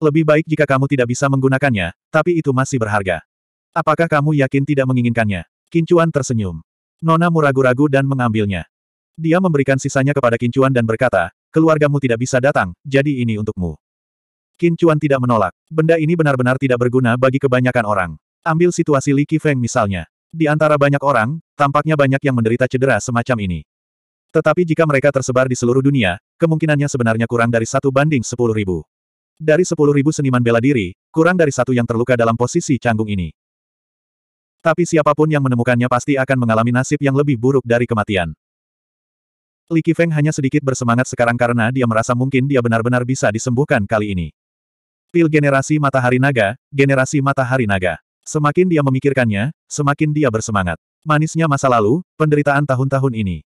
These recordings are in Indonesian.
Lebih baik jika kamu tidak bisa menggunakannya, tapi itu masih berharga. Apakah kamu yakin tidak menginginkannya? Kincuan tersenyum. Nona muragu ragu dan mengambilnya. Dia memberikan sisanya kepada Kincuan dan berkata, keluargamu tidak bisa datang, jadi ini untukmu. Kincuan tidak menolak. Benda ini benar-benar tidak berguna bagi kebanyakan orang. Ambil situasi Li Qifeng misalnya. Di antara banyak orang, tampaknya banyak yang menderita cedera semacam ini. Tetapi jika mereka tersebar di seluruh dunia, kemungkinannya sebenarnya kurang dari satu banding sepuluh ribu. Dari 10.000 seniman bela diri, kurang dari satu yang terluka dalam posisi canggung ini. Tapi siapapun yang menemukannya pasti akan mengalami nasib yang lebih buruk dari kematian. Li Qifeng hanya sedikit bersemangat sekarang karena dia merasa mungkin dia benar-benar bisa disembuhkan kali ini. Pil generasi matahari naga, generasi matahari naga. Semakin dia memikirkannya, semakin dia bersemangat. Manisnya masa lalu, penderitaan tahun-tahun ini.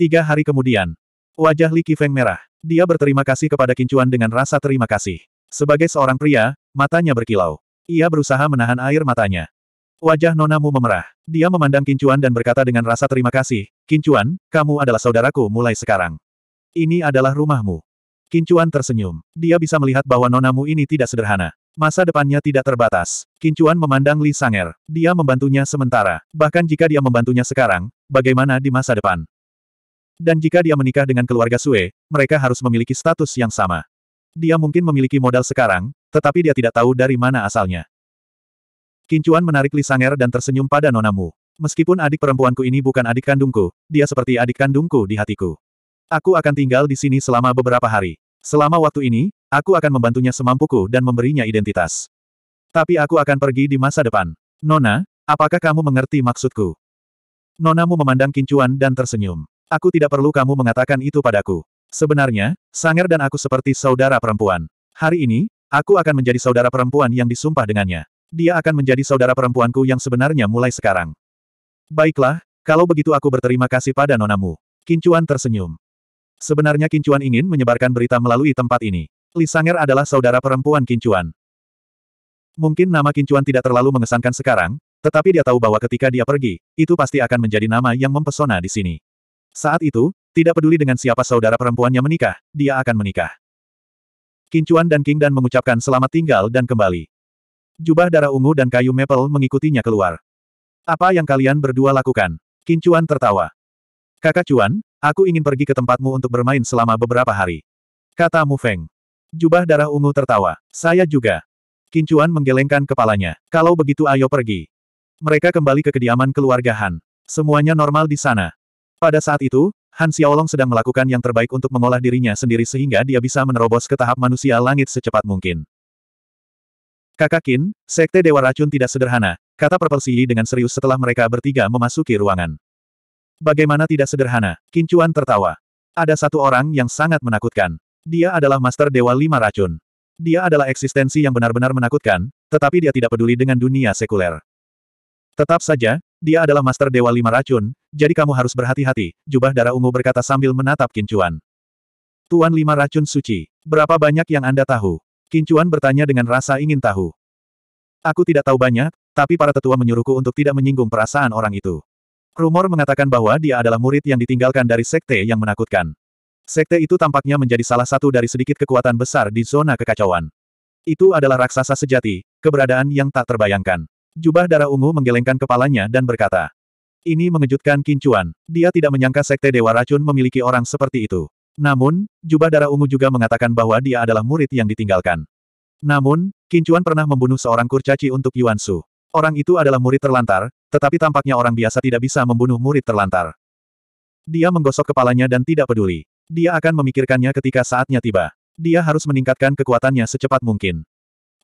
Tiga hari kemudian, Wajah Li Qifeng merah. Dia berterima kasih kepada Kincuan dengan rasa terima kasih. Sebagai seorang pria, matanya berkilau. Ia berusaha menahan air matanya. Wajah nonamu memerah. Dia memandang Kincuan dan berkata dengan rasa terima kasih, Kincuan, kamu adalah saudaraku mulai sekarang. Ini adalah rumahmu. Kincuan tersenyum. Dia bisa melihat bahwa nonamu ini tidak sederhana. Masa depannya tidak terbatas. Kincuan memandang Li Sanger. Dia membantunya sementara. Bahkan jika dia membantunya sekarang, bagaimana di masa depan? Dan jika dia menikah dengan keluarga Sue, mereka harus memiliki status yang sama. Dia mungkin memiliki modal sekarang, tetapi dia tidak tahu dari mana asalnya. Kincuan menarik Lisanger dan tersenyum pada nonamu. Meskipun adik perempuanku ini bukan adik kandungku, dia seperti adik kandungku di hatiku. Aku akan tinggal di sini selama beberapa hari. Selama waktu ini, aku akan membantunya semampuku dan memberinya identitas. Tapi aku akan pergi di masa depan. Nona, apakah kamu mengerti maksudku? Nonamu memandang Kincuan dan tersenyum. Aku tidak perlu kamu mengatakan itu padaku. Sebenarnya, Sanger dan aku seperti saudara perempuan. Hari ini, aku akan menjadi saudara perempuan yang disumpah dengannya. Dia akan menjadi saudara perempuanku yang sebenarnya mulai sekarang. Baiklah, kalau begitu aku berterima kasih pada nonamu. Kincuan tersenyum. Sebenarnya Kincuan ingin menyebarkan berita melalui tempat ini. Li Sanger adalah saudara perempuan Kincuan. Mungkin nama Kincuan tidak terlalu mengesankan sekarang, tetapi dia tahu bahwa ketika dia pergi, itu pasti akan menjadi nama yang mempesona di sini. Saat itu, tidak peduli dengan siapa saudara perempuannya menikah, dia akan menikah. Kincuan dan King Dan mengucapkan selamat tinggal dan kembali. Jubah darah ungu dan kayu maple mengikutinya keluar. Apa yang kalian berdua lakukan? Kincuan tertawa. Kakak Cuan, aku ingin pergi ke tempatmu untuk bermain selama beberapa hari. Kata Mu Feng. Jubah darah ungu tertawa. Saya juga. Kincuan menggelengkan kepalanya. Kalau begitu ayo pergi. Mereka kembali ke kediaman keluarga Han. Semuanya normal di sana. Pada saat itu, Han Xiaolong sedang melakukan yang terbaik untuk mengolah dirinya sendiri sehingga dia bisa menerobos ke tahap manusia langit secepat mungkin. Kakak Qin, Sekte Dewa Racun tidak sederhana, kata Perpelsi dengan serius setelah mereka bertiga memasuki ruangan. Bagaimana tidak sederhana? Qin Chuan tertawa. Ada satu orang yang sangat menakutkan. Dia adalah Master Dewa Lima Racun. Dia adalah eksistensi yang benar-benar menakutkan, tetapi dia tidak peduli dengan dunia sekuler. Tetap saja, dia adalah Master Dewa Lima Racun, jadi kamu harus berhati-hati, jubah darah ungu berkata sambil menatap Kincuan. Tuan Lima Racun Suci, berapa banyak yang Anda tahu? Kincuan bertanya dengan rasa ingin tahu. Aku tidak tahu banyak, tapi para tetua menyuruhku untuk tidak menyinggung perasaan orang itu. Rumor mengatakan bahwa dia adalah murid yang ditinggalkan dari sekte yang menakutkan. Sekte itu tampaknya menjadi salah satu dari sedikit kekuatan besar di zona kekacauan. Itu adalah raksasa sejati, keberadaan yang tak terbayangkan. Jubah darah ungu menggelengkan kepalanya dan berkata, ini mengejutkan Kincuan. Dia tidak menyangka Sekte Dewa Racun memiliki orang seperti itu. Namun, jubah darah ungu juga mengatakan bahwa dia adalah murid yang ditinggalkan. Namun, Kincuan pernah membunuh seorang kurcaci untuk Yuan Su. Orang itu adalah murid terlantar, tetapi tampaknya orang biasa tidak bisa membunuh murid terlantar. Dia menggosok kepalanya dan tidak peduli. Dia akan memikirkannya ketika saatnya tiba. Dia harus meningkatkan kekuatannya secepat mungkin.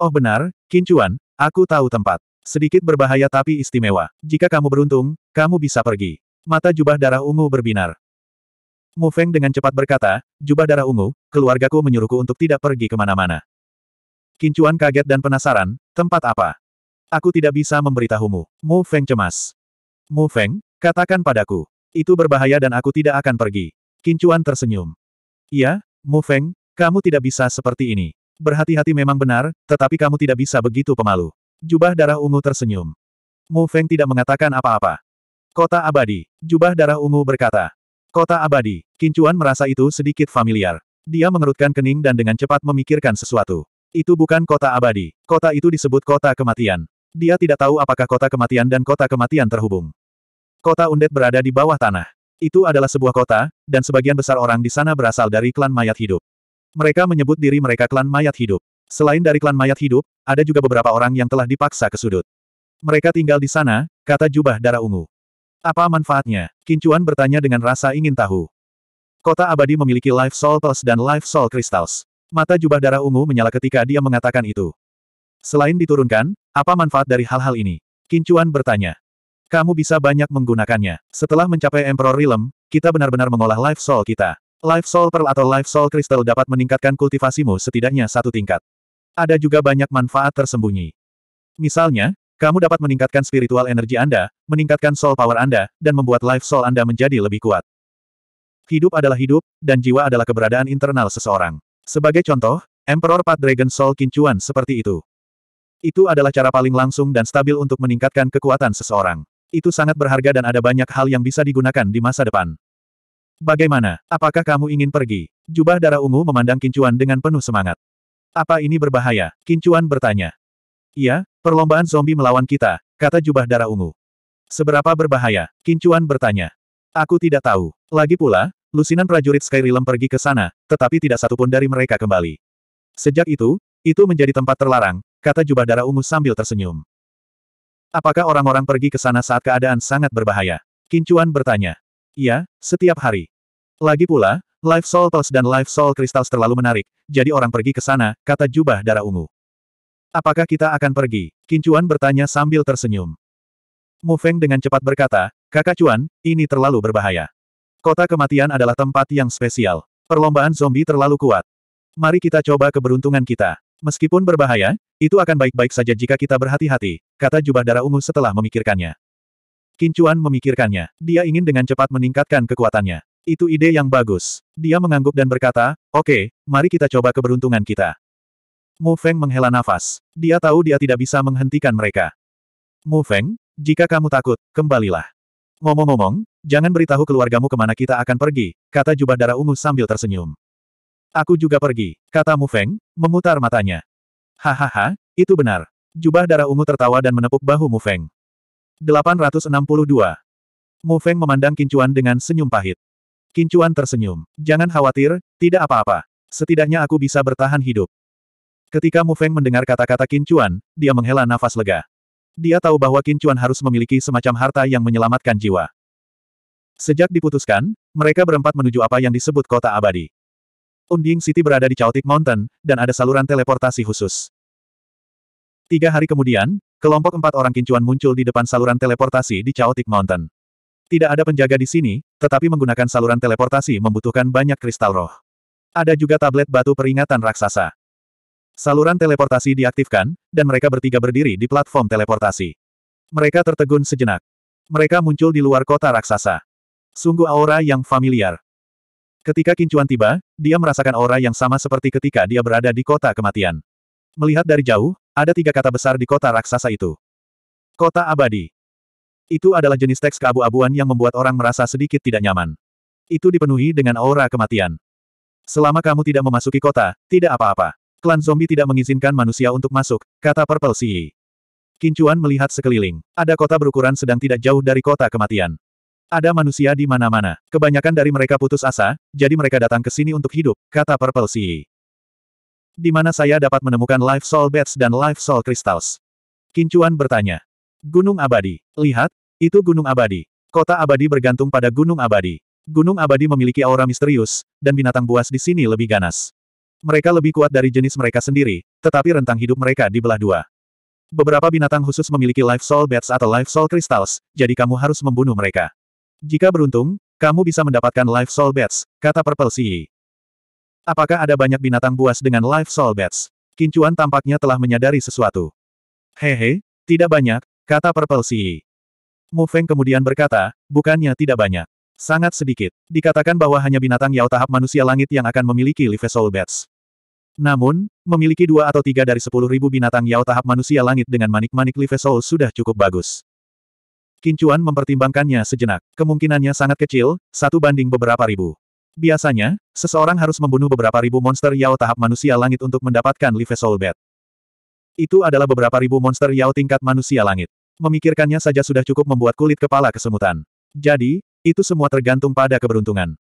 Oh benar, Kincuan, aku tahu tempat. Sedikit berbahaya tapi istimewa. Jika kamu beruntung, kamu bisa pergi. Mata jubah darah ungu berbinar. Mu Feng dengan cepat berkata, jubah darah ungu, keluargaku menyuruhku untuk tidak pergi kemana-mana. Kincuan kaget dan penasaran, tempat apa? Aku tidak bisa memberitahumu. Mu Feng cemas. Mu Feng, katakan padaku. Itu berbahaya dan aku tidak akan pergi. Kincuan tersenyum. Iya, Mu Feng, kamu tidak bisa seperti ini. Berhati-hati memang benar, tetapi kamu tidak bisa begitu pemalu. Jubah darah ungu tersenyum. Mu Feng tidak mengatakan apa-apa. Kota abadi. Jubah darah ungu berkata. Kota abadi. Kincuan merasa itu sedikit familiar. Dia mengerutkan kening dan dengan cepat memikirkan sesuatu. Itu bukan kota abadi. Kota itu disebut kota kematian. Dia tidak tahu apakah kota kematian dan kota kematian terhubung. Kota Undet berada di bawah tanah. Itu adalah sebuah kota, dan sebagian besar orang di sana berasal dari klan mayat hidup. Mereka menyebut diri mereka klan mayat hidup. Selain dari klan mayat hidup, ada juga beberapa orang yang telah dipaksa ke sudut. Mereka tinggal di sana, kata jubah darah ungu. Apa manfaatnya? Kincuan bertanya dengan rasa ingin tahu. Kota abadi memiliki life soul plus dan life soul crystals. Mata jubah darah ungu menyala ketika dia mengatakan itu. Selain diturunkan, apa manfaat dari hal-hal ini? Kincuan bertanya. Kamu bisa banyak menggunakannya. Setelah mencapai Emperor Realm, kita benar-benar mengolah life soul kita. Life Soul Pearl atau Life Soul Crystal dapat meningkatkan kultivasimu setidaknya satu tingkat. Ada juga banyak manfaat tersembunyi. Misalnya, kamu dapat meningkatkan spiritual energi Anda, meningkatkan soul power Anda, dan membuat life soul Anda menjadi lebih kuat. Hidup adalah hidup, dan jiwa adalah keberadaan internal seseorang. Sebagai contoh, Emperor Pat Dragon Soul Kincuan seperti itu. Itu adalah cara paling langsung dan stabil untuk meningkatkan kekuatan seseorang. Itu sangat berharga dan ada banyak hal yang bisa digunakan di masa depan. Bagaimana? Apakah kamu ingin pergi? Jubah darah ungu memandang Kincuan dengan penuh semangat. Apa ini berbahaya? Kincuan bertanya. Iya, perlombaan zombie melawan kita, kata jubah darah ungu. Seberapa berbahaya? Kincuan bertanya. Aku tidak tahu. Lagi pula, lusinan prajurit Skyrim pergi ke sana, tetapi tidak satupun dari mereka kembali. Sejak itu, itu menjadi tempat terlarang, kata jubah darah ungu sambil tersenyum. Apakah orang-orang pergi ke sana saat keadaan sangat berbahaya? Kincuan bertanya. Iya, setiap hari. Lagi pula, Life Soul Toss dan Life Soul Crystals terlalu menarik, jadi orang pergi ke sana, kata jubah darah ungu. Apakah kita akan pergi? Kincuan bertanya sambil tersenyum. Mu Feng dengan cepat berkata, Kakak Cuan, ini terlalu berbahaya. Kota kematian adalah tempat yang spesial. Perlombaan zombie terlalu kuat. Mari kita coba keberuntungan kita. Meskipun berbahaya, itu akan baik-baik saja jika kita berhati-hati, kata jubah darah ungu setelah memikirkannya. Kincuan memikirkannya. Dia ingin dengan cepat meningkatkan kekuatannya. Itu ide yang bagus. Dia mengangguk dan berkata, oke, okay, mari kita coba keberuntungan kita. Mu Feng menghela nafas. Dia tahu dia tidak bisa menghentikan mereka. Mu Feng, jika kamu takut, kembalilah. Ngomong-ngomong, jangan beritahu keluargamu kemana kita akan pergi, kata jubah darah ungu sambil tersenyum. Aku juga pergi, kata Mu Feng, memutar matanya. Hahaha, itu benar. Jubah darah ungu tertawa dan menepuk bahu Mu Feng. 862. Mu Feng memandang Kincuan dengan senyum pahit. Kincuan tersenyum. Jangan khawatir, tidak apa-apa. Setidaknya aku bisa bertahan hidup. Ketika Mu Feng mendengar kata-kata Kincuan, dia menghela nafas lega. Dia tahu bahwa Kincuan harus memiliki semacam harta yang menyelamatkan jiwa. Sejak diputuskan, mereka berempat menuju apa yang disebut kota abadi. Unding City berada di Chaotic Mountain, dan ada saluran teleportasi khusus. Tiga hari kemudian, kelompok empat orang Kincuan muncul di depan saluran teleportasi di Chaotic Mountain. Tidak ada penjaga di sini, tetapi menggunakan saluran teleportasi membutuhkan banyak kristal roh. Ada juga tablet batu peringatan raksasa. Saluran teleportasi diaktifkan, dan mereka bertiga berdiri di platform teleportasi. Mereka tertegun sejenak. Mereka muncul di luar kota raksasa. Sungguh aura yang familiar. Ketika Kincuan tiba, dia merasakan aura yang sama seperti ketika dia berada di kota kematian. Melihat dari jauh, ada tiga kata besar di kota raksasa itu. Kota abadi. Itu adalah jenis teks keabu-abuan yang membuat orang merasa sedikit tidak nyaman. Itu dipenuhi dengan aura kematian. Selama kamu tidak memasuki kota, tidak apa-apa. Klan zombie tidak mengizinkan manusia untuk masuk, kata Purple Sea. Kincuan melihat sekeliling. Ada kota berukuran sedang tidak jauh dari kota kematian. Ada manusia di mana-mana. Kebanyakan dari mereka putus asa, jadi mereka datang ke sini untuk hidup, kata Purple Sea di mana saya dapat menemukan Life Soul Beds dan Life Soul Crystals? Kincuan bertanya. Gunung Abadi. Lihat, itu Gunung Abadi. Kota Abadi bergantung pada Gunung Abadi. Gunung Abadi memiliki aura misterius, dan binatang buas di sini lebih ganas. Mereka lebih kuat dari jenis mereka sendiri, tetapi rentang hidup mereka dibelah dua. Beberapa binatang khusus memiliki life soul Beds atau life soul crystals, jadi kamu harus membunuh mereka. Jika beruntung, kamu bisa mendapatkan life soul Beds, kata Purple Sea. Apakah ada banyak binatang buas dengan life soul Beds? Kincuan tampaknya telah menyadari sesuatu. Hehe, tidak banyak, Kata Purple Sea. Mu Feng kemudian berkata, bukannya tidak banyak. Sangat sedikit. Dikatakan bahwa hanya binatang Yao tahap manusia langit yang akan memiliki Live Soul Bats. Namun, memiliki dua atau tiga dari sepuluh ribu binatang Yao tahap manusia langit dengan manik-manik Live Soul sudah cukup bagus. Kincuan mempertimbangkannya sejenak. Kemungkinannya sangat kecil, satu banding beberapa ribu. Biasanya, seseorang harus membunuh beberapa ribu monster Yao tahap manusia langit untuk mendapatkan Live Soul Bat. Itu adalah beberapa ribu monster Yao tingkat manusia langit. Memikirkannya saja sudah cukup membuat kulit kepala kesemutan. Jadi, itu semua tergantung pada keberuntungan.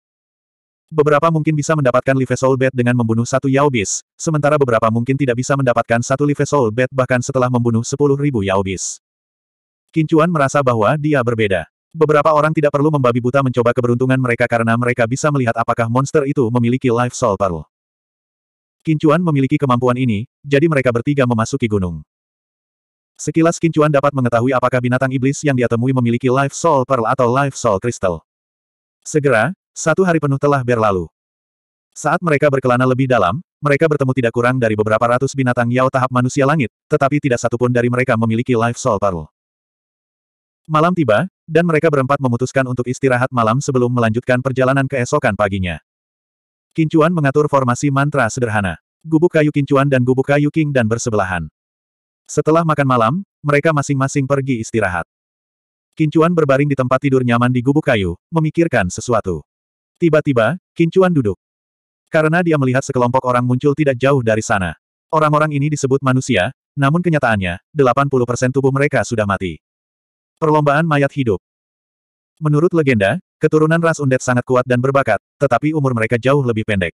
Beberapa mungkin bisa mendapatkan Live Soul Bed dengan membunuh satu Yao Beast, sementara beberapa mungkin tidak bisa mendapatkan satu Live Soul Bed bahkan setelah membunuh sepuluh ribu Yao Beast. Kincuan merasa bahwa dia berbeda. Beberapa orang tidak perlu membabi buta mencoba keberuntungan mereka karena mereka bisa melihat apakah monster itu memiliki Life Soul Pearl. Kincuan memiliki kemampuan ini, jadi mereka bertiga memasuki gunung. Sekilas Kincuan dapat mengetahui apakah binatang iblis yang dia temui memiliki Life Soul Pearl atau Life Soul Crystal. Segera, satu hari penuh telah berlalu. Saat mereka berkelana lebih dalam, mereka bertemu tidak kurang dari beberapa ratus binatang Yao tahap manusia langit, tetapi tidak satupun dari mereka memiliki Life Soul Pearl. Malam tiba, dan mereka berempat memutuskan untuk istirahat malam sebelum melanjutkan perjalanan keesokan paginya. Kincuan mengatur formasi mantra sederhana. Gubuk kayu Kincuan dan gubuk kayu King dan bersebelahan. Setelah makan malam, mereka masing-masing pergi istirahat. Kincuan berbaring di tempat tidur nyaman di gubuk kayu, memikirkan sesuatu. Tiba-tiba, Kincuan duduk. Karena dia melihat sekelompok orang muncul tidak jauh dari sana. Orang-orang ini disebut manusia, namun kenyataannya, 80% tubuh mereka sudah mati. Perlombaan mayat hidup. Menurut legenda, Keturunan ras undet sangat kuat dan berbakat, tetapi umur mereka jauh lebih pendek.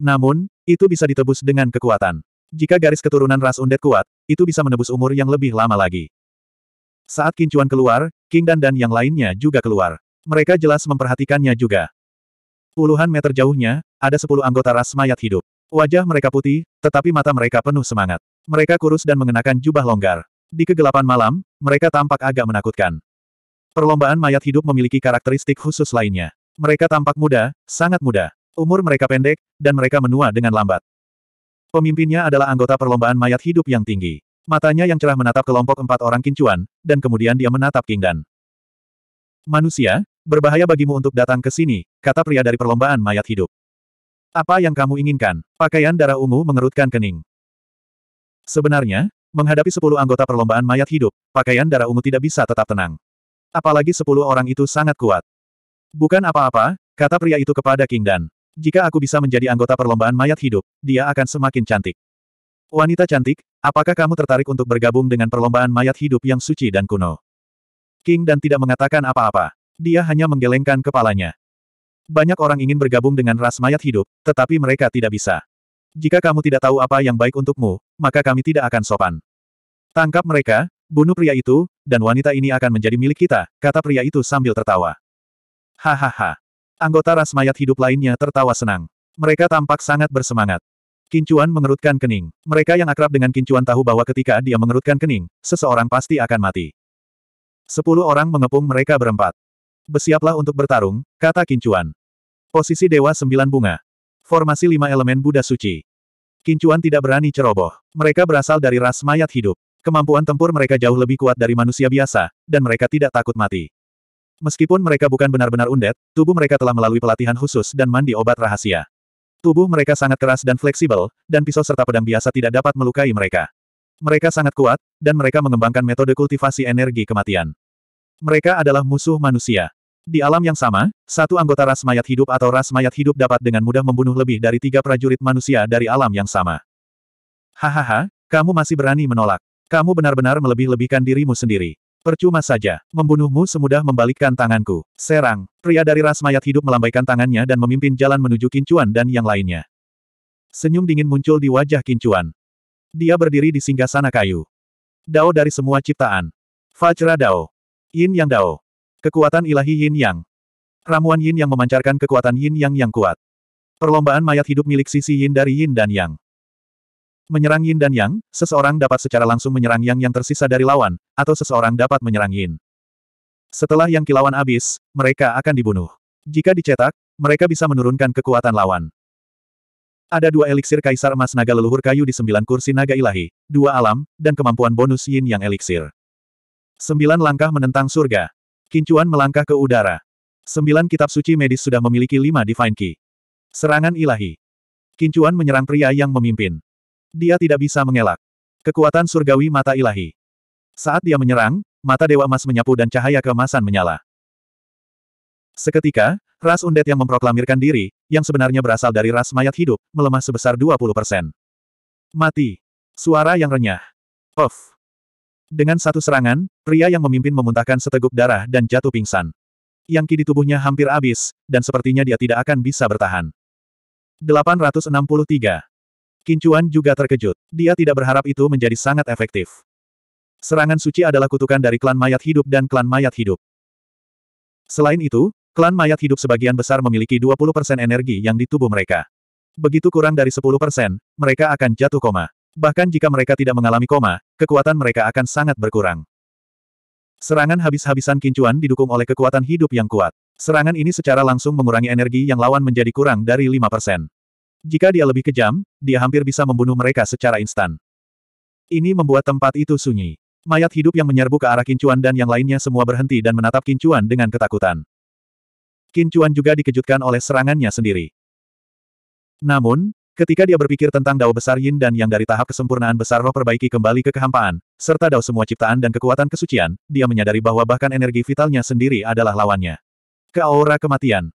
Namun, itu bisa ditebus dengan kekuatan. Jika garis keturunan ras undet kuat, itu bisa menebus umur yang lebih lama lagi. Saat Kincuan keluar, King Dan dan yang lainnya juga keluar. Mereka jelas memperhatikannya juga. Puluhan meter jauhnya, ada sepuluh anggota ras mayat hidup. Wajah mereka putih, tetapi mata mereka penuh semangat. Mereka kurus dan mengenakan jubah longgar. Di kegelapan malam, mereka tampak agak menakutkan. Perlombaan mayat hidup memiliki karakteristik khusus lainnya. Mereka tampak muda, sangat muda. Umur mereka pendek, dan mereka menua dengan lambat. Pemimpinnya adalah anggota perlombaan mayat hidup yang tinggi. Matanya yang cerah menatap kelompok empat orang kincuan, dan kemudian dia menatap King Dan. Manusia, berbahaya bagimu untuk datang ke sini, kata pria dari perlombaan mayat hidup. Apa yang kamu inginkan? Pakaian darah ungu mengerutkan kening. Sebenarnya, menghadapi sepuluh anggota perlombaan mayat hidup, pakaian darah ungu tidak bisa tetap tenang. Apalagi sepuluh orang itu sangat kuat. Bukan apa-apa, kata pria itu kepada King Dan. Jika aku bisa menjadi anggota perlombaan mayat hidup, dia akan semakin cantik. Wanita cantik, apakah kamu tertarik untuk bergabung dengan perlombaan mayat hidup yang suci dan kuno? King Dan tidak mengatakan apa-apa. Dia hanya menggelengkan kepalanya. Banyak orang ingin bergabung dengan ras mayat hidup, tetapi mereka tidak bisa. Jika kamu tidak tahu apa yang baik untukmu, maka kami tidak akan sopan. Tangkap mereka, Bunuh pria itu, dan wanita ini akan menjadi milik kita, kata pria itu sambil tertawa. Hahaha. Anggota ras mayat hidup lainnya tertawa senang. Mereka tampak sangat bersemangat. Kincuan mengerutkan kening. Mereka yang akrab dengan Kincuan tahu bahwa ketika dia mengerutkan kening, seseorang pasti akan mati. Sepuluh orang mengepung mereka berempat. Bersiaplah untuk bertarung, kata Kincuan. Posisi Dewa Sembilan Bunga. Formasi lima elemen Buddha Suci. Kincuan tidak berani ceroboh. Mereka berasal dari ras mayat hidup. Kemampuan tempur mereka jauh lebih kuat dari manusia biasa, dan mereka tidak takut mati. Meskipun mereka bukan benar-benar undet, tubuh mereka telah melalui pelatihan khusus dan mandi obat rahasia. Tubuh mereka sangat keras dan fleksibel, dan pisau serta pedang biasa tidak dapat melukai mereka. Mereka sangat kuat, dan mereka mengembangkan metode kultivasi energi kematian. Mereka adalah musuh manusia. Di alam yang sama, satu anggota ras mayat hidup atau ras mayat hidup dapat dengan mudah membunuh lebih dari tiga prajurit manusia dari alam yang sama. Hahaha, kamu masih berani menolak. Kamu benar-benar melebih-lebihkan dirimu sendiri. Percuma saja, membunuhmu semudah membalikkan tanganku. Serang, pria dari ras mayat hidup melambaikan tangannya dan memimpin jalan menuju Kincuan dan yang lainnya. Senyum dingin muncul di wajah Kincuan. Dia berdiri di singgah sana kayu. Dao dari semua ciptaan. Fajra Dao. Yin Yang Dao. Kekuatan ilahi Yin Yang. Ramuan Yin Yang memancarkan kekuatan Yin Yang yang kuat. Perlombaan mayat hidup milik sisi Yin dari Yin dan Yang. Menyerang Yin dan Yang, seseorang dapat secara langsung menyerang Yang yang tersisa dari lawan, atau seseorang dapat menyerang Yin. Setelah yang kilawan habis, mereka akan dibunuh. Jika dicetak, mereka bisa menurunkan kekuatan lawan. Ada dua eliksir kaisar emas naga leluhur kayu di sembilan kursi naga ilahi, dua alam, dan kemampuan bonus Yin yang eliksir. Sembilan langkah menentang surga. Kincuan melangkah ke udara. Sembilan kitab suci medis sudah memiliki lima divine key. Serangan ilahi. Kincuan menyerang pria yang memimpin. Dia tidak bisa mengelak. Kekuatan surgawi mata ilahi. Saat dia menyerang, mata dewa emas menyapu dan cahaya keemasan menyala. Seketika, ras undet yang memproklamirkan diri, yang sebenarnya berasal dari ras mayat hidup, melemah sebesar 20 persen. Mati. Suara yang renyah. Off. Dengan satu serangan, pria yang memimpin memuntahkan seteguk darah dan jatuh pingsan. Yang kini tubuhnya hampir habis, dan sepertinya dia tidak akan bisa bertahan. 863. Kincuan juga terkejut. Dia tidak berharap itu menjadi sangat efektif. Serangan suci adalah kutukan dari klan mayat hidup dan klan mayat hidup. Selain itu, klan mayat hidup sebagian besar memiliki 20% energi yang di tubuh mereka. Begitu kurang dari 10%, mereka akan jatuh koma. Bahkan jika mereka tidak mengalami koma, kekuatan mereka akan sangat berkurang. Serangan habis-habisan Kincuan didukung oleh kekuatan hidup yang kuat. Serangan ini secara langsung mengurangi energi yang lawan menjadi kurang dari 5%. Jika dia lebih kejam, dia hampir bisa membunuh mereka secara instan. Ini membuat tempat itu sunyi. Mayat hidup yang menyerbu ke arah Kincuan dan yang lainnya semua berhenti dan menatap Kincuan dengan ketakutan. Kincuan juga dikejutkan oleh serangannya sendiri. Namun, ketika dia berpikir tentang dao besar Yin dan yang dari tahap kesempurnaan besar roh perbaiki kembali ke kehampaan, serta dao semua ciptaan dan kekuatan kesucian, dia menyadari bahwa bahkan energi vitalnya sendiri adalah lawannya. Ke aura kematian,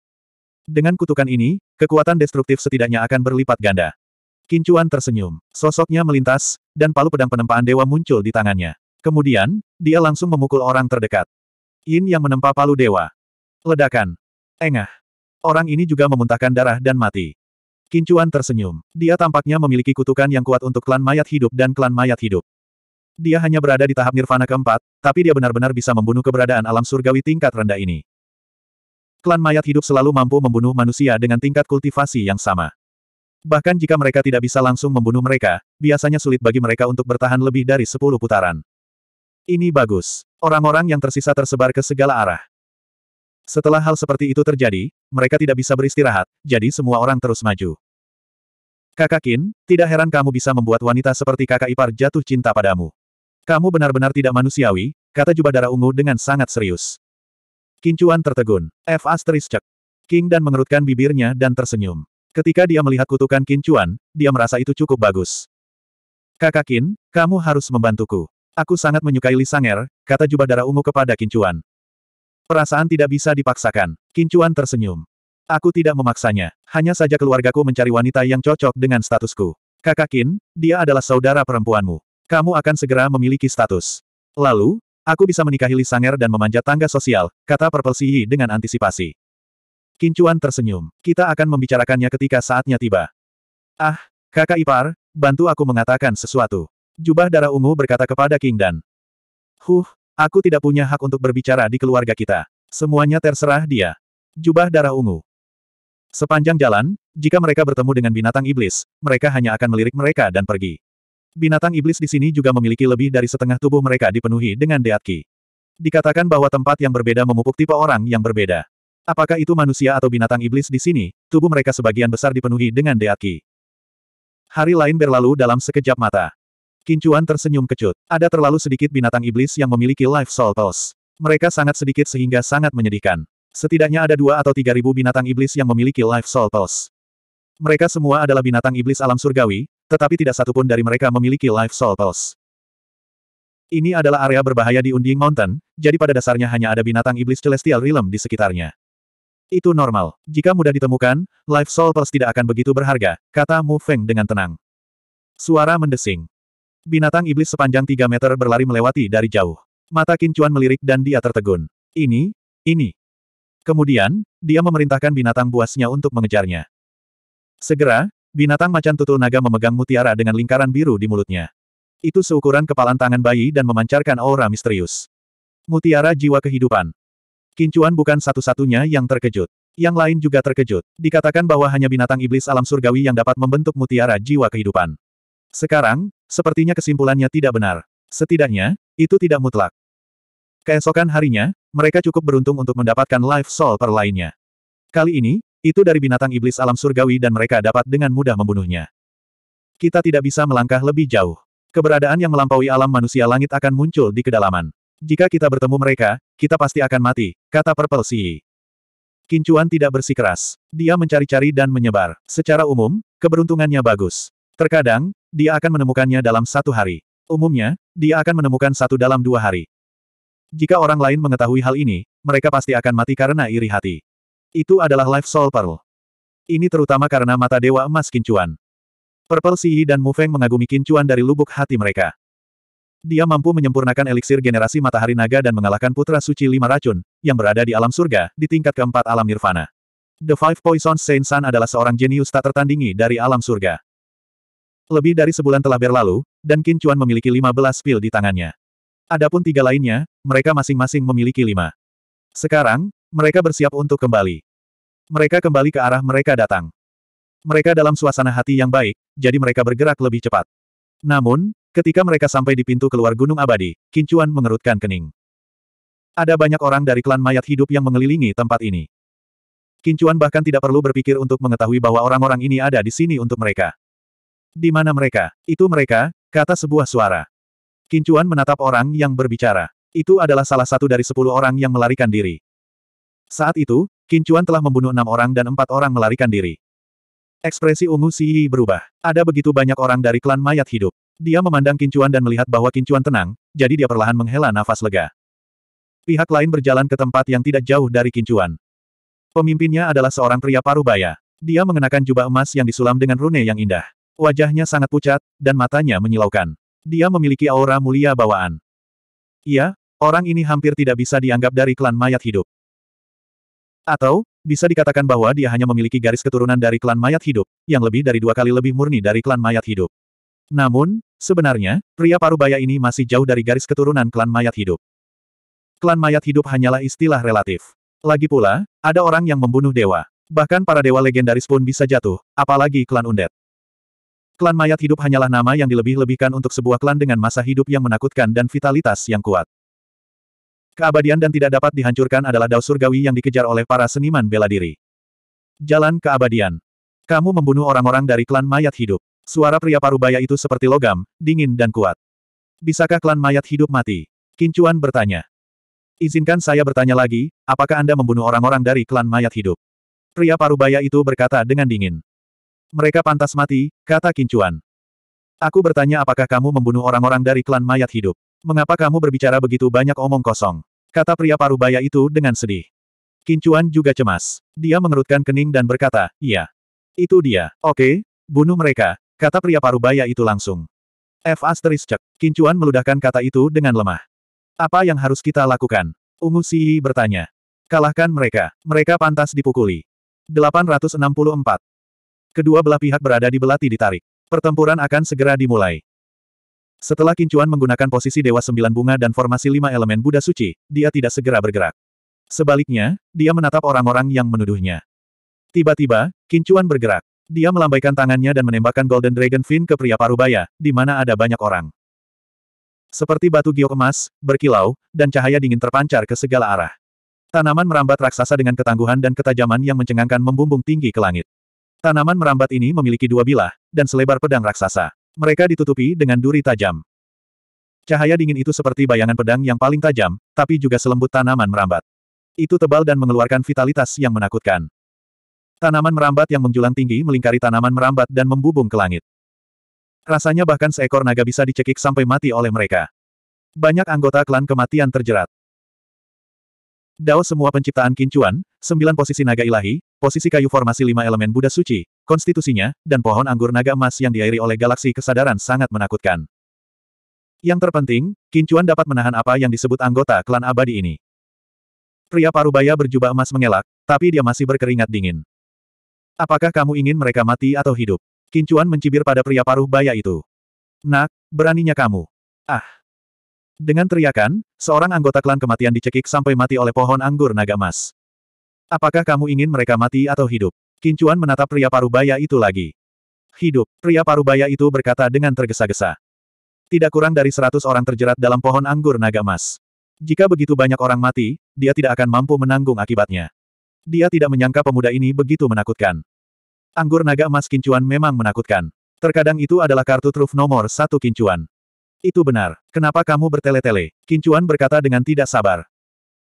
dengan kutukan ini, kekuatan destruktif setidaknya akan berlipat ganda. Kincuan tersenyum. Sosoknya melintas, dan palu pedang penempaan dewa muncul di tangannya. Kemudian, dia langsung memukul orang terdekat. Yin yang menempa palu dewa. Ledakan. Engah. Orang ini juga memuntahkan darah dan mati. Kincuan tersenyum. Dia tampaknya memiliki kutukan yang kuat untuk klan mayat hidup dan klan mayat hidup. Dia hanya berada di tahap nirvana keempat, tapi dia benar-benar bisa membunuh keberadaan alam surgawi tingkat rendah ini. Klan mayat hidup selalu mampu membunuh manusia dengan tingkat kultivasi yang sama. Bahkan jika mereka tidak bisa langsung membunuh mereka, biasanya sulit bagi mereka untuk bertahan lebih dari 10 putaran. Ini bagus. Orang-orang yang tersisa tersebar ke segala arah. Setelah hal seperti itu terjadi, mereka tidak bisa beristirahat, jadi semua orang terus maju. Kakak Kin, tidak heran kamu bisa membuat wanita seperti kakak ipar jatuh cinta padamu. Kamu benar-benar tidak manusiawi, kata Jubah Darah Ungu dengan sangat serius. Kincuan tertegun. F asteriscek. King dan mengerutkan bibirnya dan tersenyum. Ketika dia melihat kutukan Kincuan, dia merasa itu cukup bagus. Kakak Kin, kamu harus membantuku. Aku sangat menyukai Li Sanger, kata jubah darah ungu kepada Kincuan. Perasaan tidak bisa dipaksakan. Kincuan tersenyum. Aku tidak memaksanya. Hanya saja keluargaku mencari wanita yang cocok dengan statusku. Kakak Kin, dia adalah saudara perempuanmu. Kamu akan segera memiliki status. Lalu, Aku bisa menikahi Li Sanger dan memanjat tangga sosial, kata Purple dengan antisipasi. Kincuan tersenyum. Kita akan membicarakannya ketika saatnya tiba. Ah, kakak ipar, bantu aku mengatakan sesuatu. Jubah darah ungu berkata kepada King Dan. Huh, aku tidak punya hak untuk berbicara di keluarga kita. Semuanya terserah dia. Jubah darah ungu. Sepanjang jalan, jika mereka bertemu dengan binatang iblis, mereka hanya akan melirik mereka dan pergi. Binatang iblis di sini juga memiliki lebih dari setengah tubuh mereka dipenuhi dengan deatki. Dikatakan bahwa tempat yang berbeda memupuk tipe orang yang berbeda. Apakah itu manusia atau binatang iblis di sini, tubuh mereka sebagian besar dipenuhi dengan deatki. Hari lain berlalu dalam sekejap mata. Kincuan tersenyum kecut. Ada terlalu sedikit binatang iblis yang memiliki life soul pulse. Mereka sangat sedikit sehingga sangat menyedihkan. Setidaknya ada dua atau tiga ribu binatang iblis yang memiliki life soul pulse. Mereka semua adalah binatang iblis alam surgawi, tetapi tidak satupun dari mereka memiliki life soul pulse. Ini adalah area berbahaya di Undying Mountain, jadi pada dasarnya hanya ada binatang iblis celestial realm di sekitarnya. Itu normal. Jika mudah ditemukan, life soul pulse tidak akan begitu berharga, kata Mu Feng dengan tenang. Suara mendesing. Binatang iblis sepanjang 3 meter berlari melewati dari jauh. Mata Kincuan melirik dan dia tertegun. Ini, ini. Kemudian, dia memerintahkan binatang buasnya untuk mengejarnya. Segera, binatang macan tutul naga memegang mutiara dengan lingkaran biru di mulutnya. Itu seukuran kepalan tangan bayi dan memancarkan aura misterius. Mutiara jiwa kehidupan. Kincuan bukan satu-satunya yang terkejut. Yang lain juga terkejut. Dikatakan bahwa hanya binatang iblis alam surgawi yang dapat membentuk mutiara jiwa kehidupan. Sekarang, sepertinya kesimpulannya tidak benar. Setidaknya, itu tidak mutlak. Keesokan harinya, mereka cukup beruntung untuk mendapatkan Life soul per lainnya. Kali ini, itu dari binatang iblis alam surgawi dan mereka dapat dengan mudah membunuhnya. Kita tidak bisa melangkah lebih jauh. Keberadaan yang melampaui alam manusia langit akan muncul di kedalaman. Jika kita bertemu mereka, kita pasti akan mati, kata Purple Sea. Kincuan tidak bersikeras. Dia mencari-cari dan menyebar. Secara umum, keberuntungannya bagus. Terkadang, dia akan menemukannya dalam satu hari. Umumnya, dia akan menemukan satu dalam dua hari. Jika orang lain mengetahui hal ini, mereka pasti akan mati karena iri hati. Itu adalah Life Soul Pearl. Ini terutama karena mata Dewa Emas Kincuan. Purple Sea dan Mufeng mengagumi Kincuan dari lubuk hati mereka. Dia mampu menyempurnakan eliksir generasi matahari naga dan mengalahkan putra suci lima racun, yang berada di alam surga, di tingkat keempat alam nirvana. The Five Poisons Saint San adalah seorang jenius tak tertandingi dari alam surga. Lebih dari sebulan telah berlalu, dan Kincuan memiliki 15 pil di tangannya. Adapun tiga lainnya, mereka masing-masing memiliki lima. Sekarang, mereka bersiap untuk kembali. Mereka kembali ke arah mereka datang. Mereka dalam suasana hati yang baik, jadi mereka bergerak lebih cepat. Namun, ketika mereka sampai di pintu keluar Gunung Abadi, Kincuan mengerutkan kening. Ada banyak orang dari klan mayat hidup yang mengelilingi tempat ini. Kincuan bahkan tidak perlu berpikir untuk mengetahui bahwa orang-orang ini ada di sini untuk mereka. Di mana mereka? Itu mereka, kata sebuah suara. Kincuan menatap orang yang berbicara. Itu adalah salah satu dari sepuluh orang yang melarikan diri. Saat itu, Kincuan telah membunuh enam orang dan empat orang melarikan diri. Ekspresi ungu Yi berubah. Ada begitu banyak orang dari klan mayat hidup. Dia memandang Kincuan dan melihat bahwa Kincuan tenang, jadi dia perlahan menghela nafas lega. Pihak lain berjalan ke tempat yang tidak jauh dari Kincuan. Pemimpinnya adalah seorang pria parubaya. Dia mengenakan jubah emas yang disulam dengan rune yang indah. Wajahnya sangat pucat, dan matanya menyilaukan. Dia memiliki aura mulia bawaan. Iya, orang ini hampir tidak bisa dianggap dari klan mayat hidup. Atau, bisa dikatakan bahwa dia hanya memiliki garis keturunan dari klan mayat hidup, yang lebih dari dua kali lebih murni dari klan mayat hidup. Namun, sebenarnya, pria parubaya ini masih jauh dari garis keturunan klan mayat hidup. Klan mayat hidup hanyalah istilah relatif. Lagi pula, ada orang yang membunuh dewa. Bahkan para dewa legendaris pun bisa jatuh, apalagi klan Undet. Klan mayat hidup hanyalah nama yang dilebih-lebihkan untuk sebuah klan dengan masa hidup yang menakutkan dan vitalitas yang kuat. Keabadian dan tidak dapat dihancurkan adalah dao surgawi yang dikejar oleh para seniman bela diri. Jalan keabadian. Kamu membunuh orang-orang dari klan mayat hidup. Suara pria parubaya itu seperti logam, dingin dan kuat. Bisakah klan mayat hidup mati? Kincuan bertanya. Izinkan saya bertanya lagi, apakah Anda membunuh orang-orang dari klan mayat hidup? Pria parubaya itu berkata dengan dingin. Mereka pantas mati, kata Kincuan. Aku bertanya apakah kamu membunuh orang-orang dari klan mayat hidup? Mengapa kamu berbicara begitu banyak omong kosong? Kata pria parubaya itu dengan sedih. Kincuan juga cemas. Dia mengerutkan kening dan berkata, iya. Itu dia. Oke, bunuh mereka. Kata pria parubaya itu langsung. F asteris cek. Kincuan meludahkan kata itu dengan lemah. Apa yang harus kita lakukan? Ungu si bertanya. Kalahkan mereka. Mereka pantas dipukuli. 864. Kedua belah pihak berada di belati ditarik. Pertempuran akan segera dimulai. Setelah Kincuan menggunakan posisi Dewa Sembilan Bunga dan formasi lima elemen Buddha Suci, dia tidak segera bergerak. Sebaliknya, dia menatap orang-orang yang menuduhnya. Tiba-tiba, Kincuan bergerak. Dia melambaikan tangannya dan menembakkan Golden Dragon Fin ke pria parubaya, di mana ada banyak orang. Seperti batu giok emas, berkilau, dan cahaya dingin terpancar ke segala arah. Tanaman merambat raksasa dengan ketangguhan dan ketajaman yang mencengangkan membumbung tinggi ke langit. Tanaman merambat ini memiliki dua bilah, dan selebar pedang raksasa. Mereka ditutupi dengan duri tajam. Cahaya dingin itu seperti bayangan pedang yang paling tajam, tapi juga selembut tanaman merambat. Itu tebal dan mengeluarkan vitalitas yang menakutkan. Tanaman merambat yang menjulang tinggi melingkari tanaman merambat dan membubung ke langit. Rasanya bahkan seekor naga bisa dicekik sampai mati oleh mereka. Banyak anggota klan kematian terjerat. Dao semua penciptaan kincuan, sembilan posisi naga ilahi, posisi kayu formasi lima elemen Buddha suci, konstitusinya, dan pohon anggur naga emas yang diairi oleh galaksi kesadaran sangat menakutkan. Yang terpenting, Kincuan dapat menahan apa yang disebut anggota klan abadi ini. Pria parubaya berjubah emas mengelak, tapi dia masih berkeringat dingin. Apakah kamu ingin mereka mati atau hidup? Kincuan mencibir pada pria paruh baya itu. Nak, beraninya kamu. Ah. Dengan teriakan, seorang anggota klan kematian dicekik sampai mati oleh pohon anggur naga emas. Apakah kamu ingin mereka mati atau hidup? Kincuan menatap pria parubaya itu lagi. Hidup, pria parubaya itu berkata dengan tergesa-gesa. Tidak kurang dari seratus orang terjerat dalam pohon anggur naga emas. Jika begitu banyak orang mati, dia tidak akan mampu menanggung akibatnya. Dia tidak menyangka pemuda ini begitu menakutkan. Anggur naga emas kincuan memang menakutkan. Terkadang itu adalah kartu truf nomor satu kincuan. Itu benar. Kenapa kamu bertele-tele? Kincuan berkata dengan tidak sabar.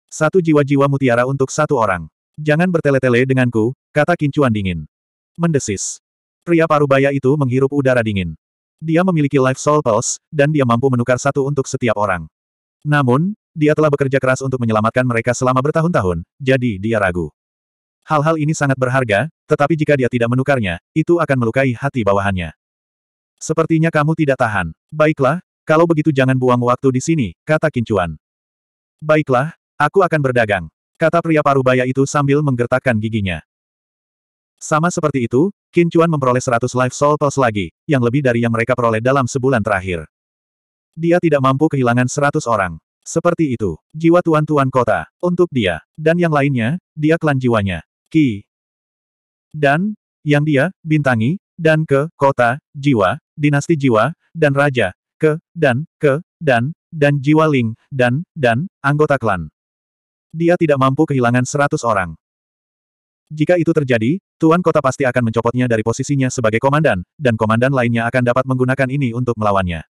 Satu jiwa-jiwa mutiara untuk satu orang. Jangan bertele-tele denganku, Kata kincuan dingin. Mendesis. Pria parubaya itu menghirup udara dingin. Dia memiliki life soul pulse, dan dia mampu menukar satu untuk setiap orang. Namun, dia telah bekerja keras untuk menyelamatkan mereka selama bertahun-tahun, jadi dia ragu. Hal-hal ini sangat berharga, tetapi jika dia tidak menukarnya, itu akan melukai hati bawahannya. Sepertinya kamu tidak tahan. Baiklah, kalau begitu jangan buang waktu di sini, kata Kincuan. Baiklah, aku akan berdagang, kata pria parubaya itu sambil menggertakkan giginya. Sama seperti itu, Qin Chuan memperoleh 100 life soul pulse lagi, yang lebih dari yang mereka peroleh dalam sebulan terakhir. Dia tidak mampu kehilangan 100 orang. Seperti itu, jiwa tuan-tuan kota, untuk dia, dan yang lainnya, dia klan jiwanya, Ki. Dan, yang dia, bintangi, dan ke, kota, jiwa, dinasti jiwa, dan raja, ke, dan, ke, dan, dan jiwa Ling, dan, dan, anggota klan. Dia tidak mampu kehilangan 100 orang. Jika itu terjadi, Tuan Kota pasti akan mencopotnya dari posisinya sebagai komandan, dan komandan lainnya akan dapat menggunakan ini untuk melawannya.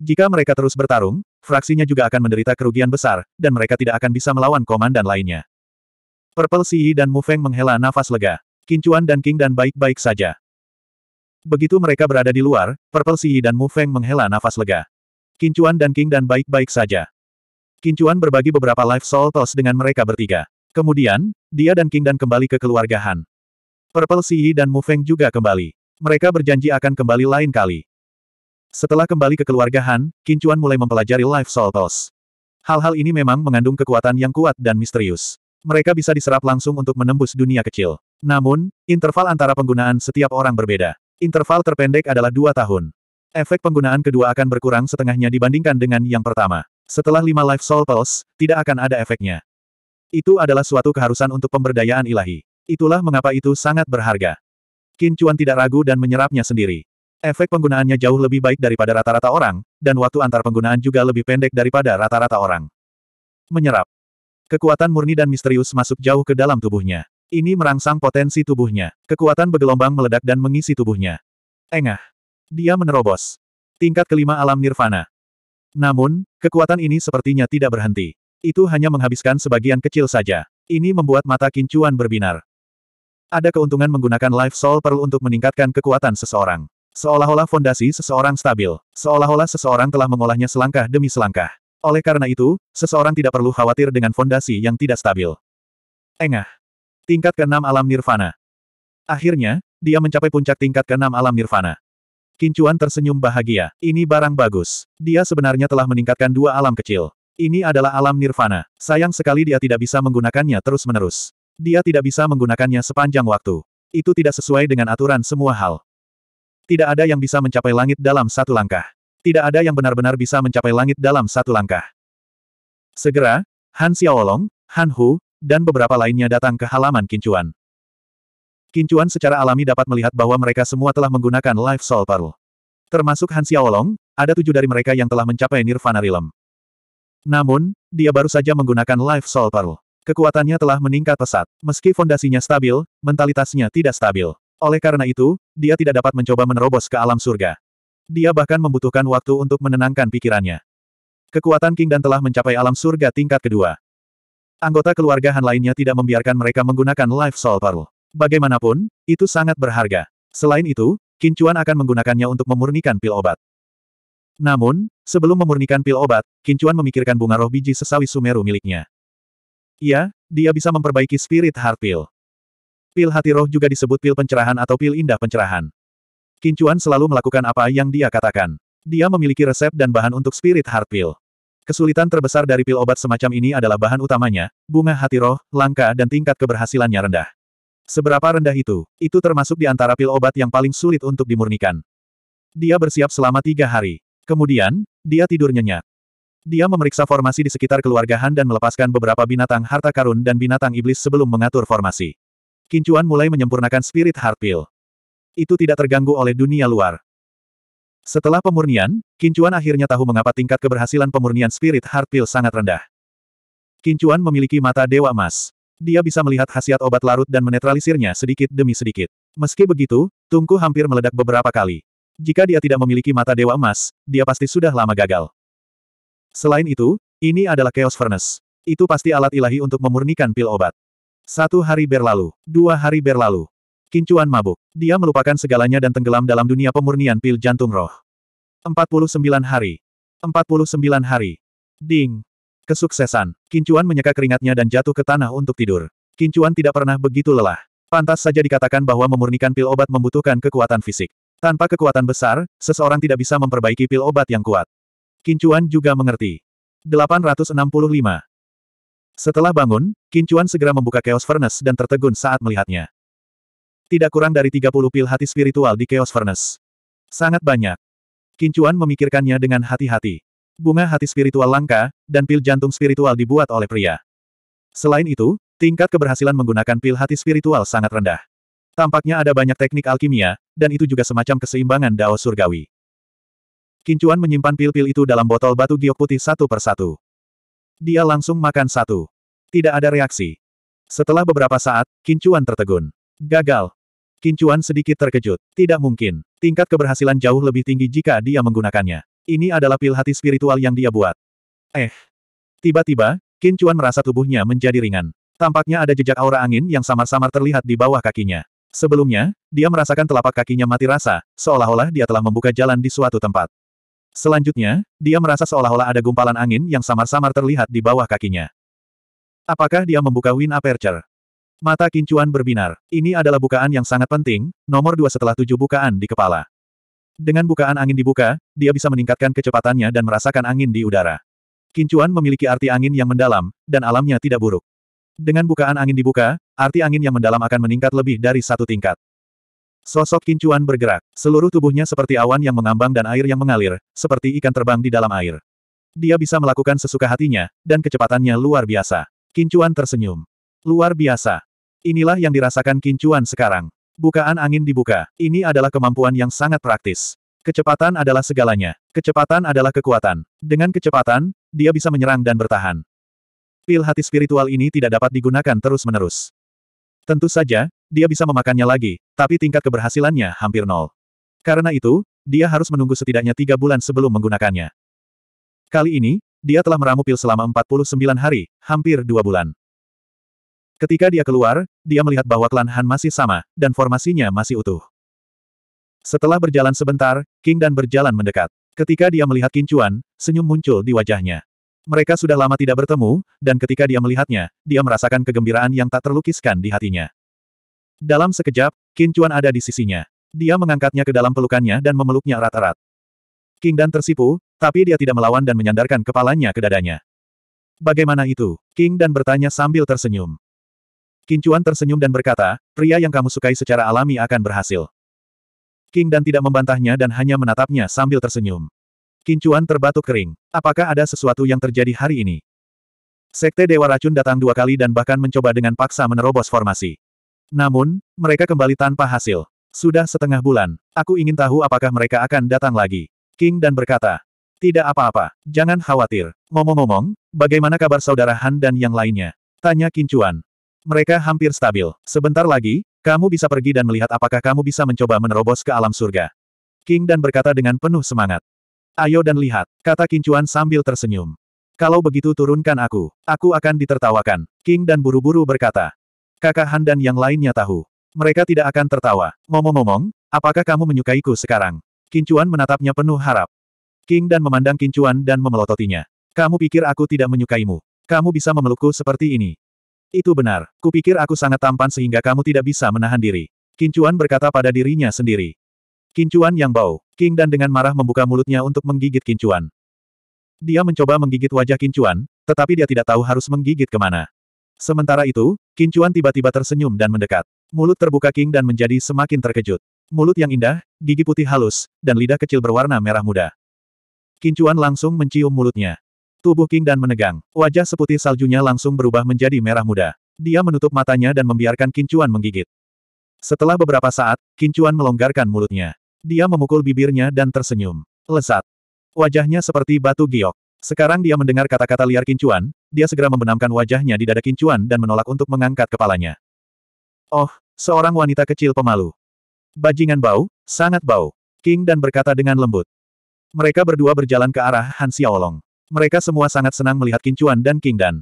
Jika mereka terus bertarung, fraksinya juga akan menderita kerugian besar, dan mereka tidak akan bisa melawan komandan lainnya. Purple Sea dan Mu Feng menghela nafas lega. Kincuan dan King dan baik-baik saja. Begitu mereka berada di luar, Purple Sea dan Mu Feng menghela nafas lega. Kincuan dan King dan baik-baik saja. Kincuan berbagi beberapa live soul toss dengan mereka bertiga. Kemudian, dia dan King Dan kembali ke keluarga Han. Purple Siyi dan Mu Feng juga kembali. Mereka berjanji akan kembali lain kali. Setelah kembali ke keluarga Han, Kincuan mulai mempelajari Life Soul Toss. Hal-hal ini memang mengandung kekuatan yang kuat dan misterius. Mereka bisa diserap langsung untuk menembus dunia kecil. Namun, interval antara penggunaan setiap orang berbeda. Interval terpendek adalah dua tahun. Efek penggunaan kedua akan berkurang setengahnya dibandingkan dengan yang pertama. Setelah lima life soul pulse, tidak akan ada efeknya. Itu adalah suatu keharusan untuk pemberdayaan ilahi. Itulah mengapa itu sangat berharga. Qin Chuan tidak ragu dan menyerapnya sendiri. Efek penggunaannya jauh lebih baik daripada rata-rata orang, dan waktu antar penggunaan juga lebih pendek daripada rata-rata orang. Menyerap. Kekuatan murni dan misterius masuk jauh ke dalam tubuhnya. Ini merangsang potensi tubuhnya. Kekuatan bergelombang meledak dan mengisi tubuhnya. Engah. Dia menerobos. Tingkat kelima alam nirvana. Namun, kekuatan ini sepertinya tidak berhenti. Itu hanya menghabiskan sebagian kecil saja. Ini membuat mata kincuan berbinar. Ada keuntungan menggunakan life soul perlu untuk meningkatkan kekuatan seseorang. Seolah-olah fondasi seseorang stabil. Seolah-olah seseorang telah mengolahnya selangkah demi selangkah. Oleh karena itu, seseorang tidak perlu khawatir dengan fondasi yang tidak stabil. Engah. Tingkat keenam alam nirvana. Akhirnya, dia mencapai puncak tingkat keenam alam nirvana. Kincuan tersenyum bahagia. Ini barang bagus. Dia sebenarnya telah meningkatkan dua alam kecil. Ini adalah alam nirvana. Sayang sekali dia tidak bisa menggunakannya terus-menerus. Dia tidak bisa menggunakannya sepanjang waktu. Itu tidak sesuai dengan aturan semua hal. Tidak ada yang bisa mencapai langit dalam satu langkah. Tidak ada yang benar-benar bisa mencapai langit dalam satu langkah. Segera, Han Xiaolong, Han Hu, dan beberapa lainnya datang ke halaman Kincuan. Kincuan secara alami dapat melihat bahwa mereka semua telah menggunakan Life Soul Pearl. Termasuk Han Xiaolong, ada tujuh dari mereka yang telah mencapai Nirvana Realm. Namun, dia baru saja menggunakan Life Soul Pearl. Kekuatannya telah meningkat pesat. Meski fondasinya stabil, mentalitasnya tidak stabil. Oleh karena itu, dia tidak dapat mencoba menerobos ke alam surga. Dia bahkan membutuhkan waktu untuk menenangkan pikirannya. Kekuatan King Dan telah mencapai alam surga tingkat kedua. Anggota keluarga Han lainnya tidak membiarkan mereka menggunakan Life Soul Pearl. Bagaimanapun, itu sangat berharga. Selain itu, Kincuan akan menggunakannya untuk memurnikan pil obat. Namun, sebelum memurnikan pil obat, Kincuan memikirkan bunga roh biji sesawi Sumeru miliknya. Iya, dia bisa memperbaiki spirit heart pill. Pil hati roh juga disebut pil pencerahan atau pil indah pencerahan. Kincuan selalu melakukan apa yang dia katakan. Dia memiliki resep dan bahan untuk spirit heart pill. Kesulitan terbesar dari pil obat semacam ini adalah bahan utamanya, bunga hati roh, langka dan tingkat keberhasilannya rendah. Seberapa rendah itu? Itu termasuk di antara pil obat yang paling sulit untuk dimurnikan. Dia bersiap selama tiga hari. Kemudian, dia tidur nyenyak. Dia memeriksa formasi di sekitar keluarga Han dan melepaskan beberapa binatang harta karun dan binatang iblis sebelum mengatur formasi. Kincuan mulai menyempurnakan spirit heart Itu tidak terganggu oleh dunia luar. Setelah pemurnian, Kincuan akhirnya tahu mengapa tingkat keberhasilan pemurnian spirit heart sangat rendah. Kincuan memiliki mata dewa emas. Dia bisa melihat khasiat obat larut dan menetralisirnya sedikit demi sedikit. Meski begitu, tungku hampir meledak beberapa kali. Jika dia tidak memiliki mata dewa emas, dia pasti sudah lama gagal. Selain itu, ini adalah Chaos Furnace. Itu pasti alat ilahi untuk memurnikan pil obat. Satu hari berlalu, dua hari berlalu. Kincuan mabuk. Dia melupakan segalanya dan tenggelam dalam dunia pemurnian pil jantung roh. 49 hari. 49 hari. Ding. Kesuksesan. Kincuan menyeka keringatnya dan jatuh ke tanah untuk tidur. Kincuan tidak pernah begitu lelah. Pantas saja dikatakan bahwa memurnikan pil obat membutuhkan kekuatan fisik. Tanpa kekuatan besar, seseorang tidak bisa memperbaiki pil obat yang kuat. Kincuan juga mengerti. 865. Setelah bangun, Kincuan segera membuka Chaos Furnace dan tertegun saat melihatnya. Tidak kurang dari 30 pil hati spiritual di Chaos Furnace. Sangat banyak. Kincuan memikirkannya dengan hati-hati. Bunga hati spiritual langka, dan pil jantung spiritual dibuat oleh pria. Selain itu, tingkat keberhasilan menggunakan pil hati spiritual sangat rendah. Tampaknya ada banyak teknik alkimia, dan itu juga semacam keseimbangan dao surgawi. Kincuan menyimpan pil-pil itu dalam botol batu giok putih satu persatu. Dia langsung makan satu. Tidak ada reaksi. Setelah beberapa saat, Kincuan tertegun. Gagal. Kincuan sedikit terkejut. Tidak mungkin. Tingkat keberhasilan jauh lebih tinggi jika dia menggunakannya. Ini adalah pil hati spiritual yang dia buat. Eh. Tiba-tiba, Kincuan merasa tubuhnya menjadi ringan. Tampaknya ada jejak aura angin yang samar-samar terlihat di bawah kakinya. Sebelumnya, dia merasakan telapak kakinya mati rasa, seolah-olah dia telah membuka jalan di suatu tempat. Selanjutnya, dia merasa seolah-olah ada gumpalan angin yang samar-samar terlihat di bawah kakinya. Apakah dia membuka Win Aperture? Mata Kincuan berbinar. Ini adalah bukaan yang sangat penting, nomor dua setelah tujuh bukaan di kepala. Dengan bukaan angin dibuka, dia bisa meningkatkan kecepatannya dan merasakan angin di udara. Kincuan memiliki arti angin yang mendalam, dan alamnya tidak buruk. Dengan bukaan angin dibuka, arti angin yang mendalam akan meningkat lebih dari satu tingkat. Sosok kincuan bergerak, seluruh tubuhnya seperti awan yang mengambang dan air yang mengalir, seperti ikan terbang di dalam air. Dia bisa melakukan sesuka hatinya, dan kecepatannya luar biasa. Kincuan tersenyum. Luar biasa. Inilah yang dirasakan kincuan sekarang. Bukaan angin dibuka, ini adalah kemampuan yang sangat praktis. Kecepatan adalah segalanya. Kecepatan adalah kekuatan. Dengan kecepatan, dia bisa menyerang dan bertahan. Pil hati spiritual ini tidak dapat digunakan terus-menerus. Tentu saja, dia bisa memakannya lagi, tapi tingkat keberhasilannya hampir nol. Karena itu, dia harus menunggu setidaknya tiga bulan sebelum menggunakannya. Kali ini, dia telah meramu pil selama 49 hari, hampir dua bulan. Ketika dia keluar, dia melihat bahwa klan Han masih sama, dan formasinya masih utuh. Setelah berjalan sebentar, King Dan berjalan mendekat. Ketika dia melihat Kincuan, senyum muncul di wajahnya. Mereka sudah lama tidak bertemu, dan ketika dia melihatnya, dia merasakan kegembiraan yang tak terlukiskan di hatinya. Dalam sekejap, Qin Chuan ada di sisinya. Dia mengangkatnya ke dalam pelukannya dan memeluknya erat-erat. King Dan tersipu, tapi dia tidak melawan dan menyandarkan kepalanya ke dadanya. Bagaimana itu? King Dan bertanya sambil tersenyum. Qin Chuan tersenyum dan berkata, pria yang kamu sukai secara alami akan berhasil. King Dan tidak membantahnya dan hanya menatapnya sambil tersenyum. Kincuan terbatuk kering. Apakah ada sesuatu yang terjadi hari ini? Sekte Dewa Racun datang dua kali dan bahkan mencoba dengan paksa menerobos formasi. Namun, mereka kembali tanpa hasil. Sudah setengah bulan. Aku ingin tahu apakah mereka akan datang lagi. King dan berkata, tidak apa-apa, jangan khawatir. Ngomong-ngomong, bagaimana kabar saudara Han dan yang lainnya? Tanya Kincuan. Mereka hampir stabil. Sebentar lagi, kamu bisa pergi dan melihat apakah kamu bisa mencoba menerobos ke alam surga. King dan berkata dengan penuh semangat. Ayo dan lihat, kata Kincuan sambil tersenyum. Kalau begitu turunkan aku, aku akan ditertawakan. King dan buru-buru berkata. Kakak Han dan yang lainnya tahu. Mereka tidak akan tertawa. Ngomong-ngomong, apakah kamu menyukaiku sekarang? Kincuan menatapnya penuh harap. King dan memandang Kincuan dan memelototinya. Kamu pikir aku tidak menyukaimu? Kamu bisa memelukku seperti ini? Itu benar, kupikir aku sangat tampan sehingga kamu tidak bisa menahan diri. Kincuan berkata pada dirinya sendiri. Kincuan yang bau, King Dan dengan marah membuka mulutnya untuk menggigit Kincuan. Dia mencoba menggigit wajah Kincuan, tetapi dia tidak tahu harus menggigit kemana. Sementara itu, Kincuan tiba-tiba tersenyum dan mendekat. Mulut terbuka King Dan menjadi semakin terkejut. Mulut yang indah, gigi putih halus, dan lidah kecil berwarna merah muda. Kincuan langsung mencium mulutnya. Tubuh King Dan menegang, wajah seputih saljunya langsung berubah menjadi merah muda. Dia menutup matanya dan membiarkan Kincuan menggigit. Setelah beberapa saat, Kincuan melonggarkan mulutnya. Dia memukul bibirnya dan tersenyum. Lesat. Wajahnya seperti batu giok. Sekarang dia mendengar kata-kata liar kincuan, dia segera membenamkan wajahnya di dada kincuan dan menolak untuk mengangkat kepalanya. Oh, seorang wanita kecil pemalu. Bajingan bau, sangat bau. King dan berkata dengan lembut. Mereka berdua berjalan ke arah Han Xiaolong. Mereka semua sangat senang melihat kincuan dan King dan.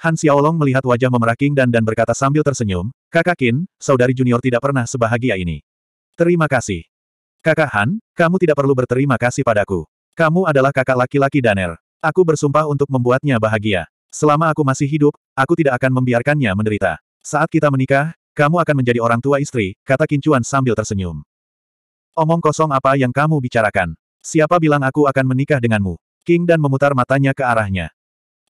Han Xiaolong melihat wajah memerah King dan dan berkata sambil tersenyum, Kakak Kin, saudari junior tidak pernah sebahagia ini. Terima kasih. Kakak Han, kamu tidak perlu berterima kasih padaku. Kamu adalah kakak laki-laki Daner. Aku bersumpah untuk membuatnya bahagia. Selama aku masih hidup, aku tidak akan membiarkannya menderita. Saat kita menikah, kamu akan menjadi orang tua istri, kata Kincuan sambil tersenyum. Omong kosong apa yang kamu bicarakan? Siapa bilang aku akan menikah denganmu? King dan memutar matanya ke arahnya.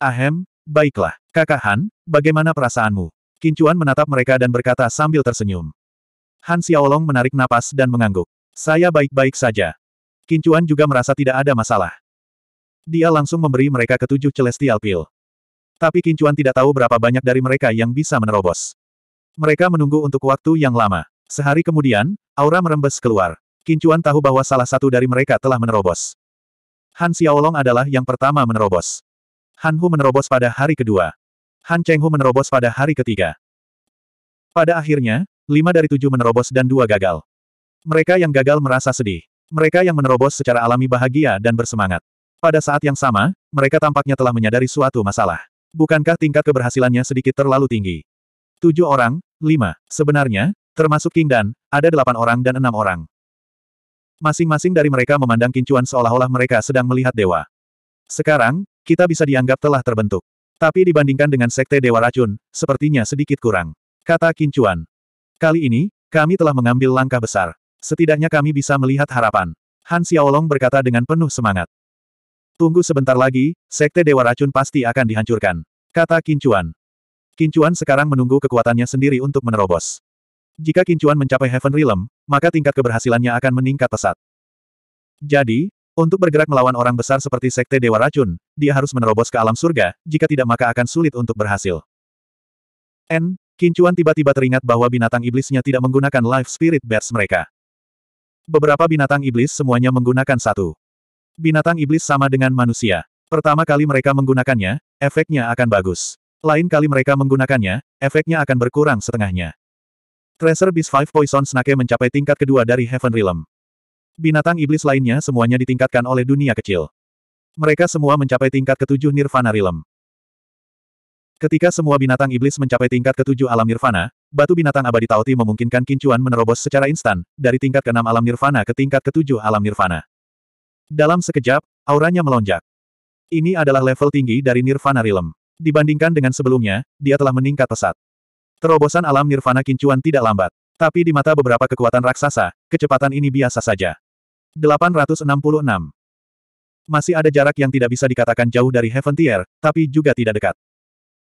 Ahem, baiklah. Kakak Han, bagaimana perasaanmu? Kincuan menatap mereka dan berkata sambil tersenyum. Han Xiaolong menarik napas dan mengangguk. Saya baik-baik saja. Kincuan juga merasa tidak ada masalah. Dia langsung memberi mereka ketujuh celestial pil. Tapi Kincuan tidak tahu berapa banyak dari mereka yang bisa menerobos. Mereka menunggu untuk waktu yang lama. Sehari kemudian, aura merembes keluar. Kincuan tahu bahwa salah satu dari mereka telah menerobos. Han Xiaolong adalah yang pertama menerobos. Han Hu menerobos pada hari kedua. Han Chenghu menerobos pada hari ketiga. Pada akhirnya, lima dari tujuh menerobos dan dua gagal. Mereka yang gagal merasa sedih. Mereka yang menerobos secara alami bahagia dan bersemangat. Pada saat yang sama, mereka tampaknya telah menyadari suatu masalah. Bukankah tingkat keberhasilannya sedikit terlalu tinggi? Tujuh orang, lima, sebenarnya, termasuk King Dan, ada delapan orang dan enam orang. Masing-masing dari mereka memandang kincuan seolah-olah mereka sedang melihat dewa. Sekarang, kita bisa dianggap telah terbentuk. Tapi dibandingkan dengan sekte Dewa Racun, sepertinya sedikit kurang. Kata Kincuan. Kali ini, kami telah mengambil langkah besar. Setidaknya kami bisa melihat harapan. Han Xiaolong berkata dengan penuh semangat. Tunggu sebentar lagi, Sekte Dewa Racun pasti akan dihancurkan. Kata Kincuan. Kincuan sekarang menunggu kekuatannya sendiri untuk menerobos. Jika Kincuan mencapai Heaven Realm, maka tingkat keberhasilannya akan meningkat pesat. Jadi, untuk bergerak melawan orang besar seperti Sekte Dewa Racun, dia harus menerobos ke alam surga, jika tidak maka akan sulit untuk berhasil. N. Kincuan tiba-tiba teringat bahwa binatang iblisnya tidak menggunakan life spirit bats mereka. Beberapa binatang iblis semuanya menggunakan satu. Binatang iblis sama dengan manusia. Pertama kali mereka menggunakannya, efeknya akan bagus. Lain kali mereka menggunakannya, efeknya akan berkurang setengahnya. Tracer Beast 5 Poison Snake mencapai tingkat kedua dari Heaven Realm. Binatang iblis lainnya semuanya ditingkatkan oleh dunia kecil. Mereka semua mencapai tingkat ketujuh Nirvana Realm. Ketika semua binatang iblis mencapai tingkat ketujuh alam Nirvana, Batu binatang abadi Taoti memungkinkan Kincuan menerobos secara instan, dari tingkat ke-6 alam nirvana ke tingkat ketujuh alam nirvana. Dalam sekejap, auranya melonjak. Ini adalah level tinggi dari nirvana realm. Dibandingkan dengan sebelumnya, dia telah meningkat pesat. Terobosan alam nirvana Kincuan tidak lambat. Tapi di mata beberapa kekuatan raksasa, kecepatan ini biasa saja. 866. Masih ada jarak yang tidak bisa dikatakan jauh dari Heaven Tier, tapi juga tidak dekat.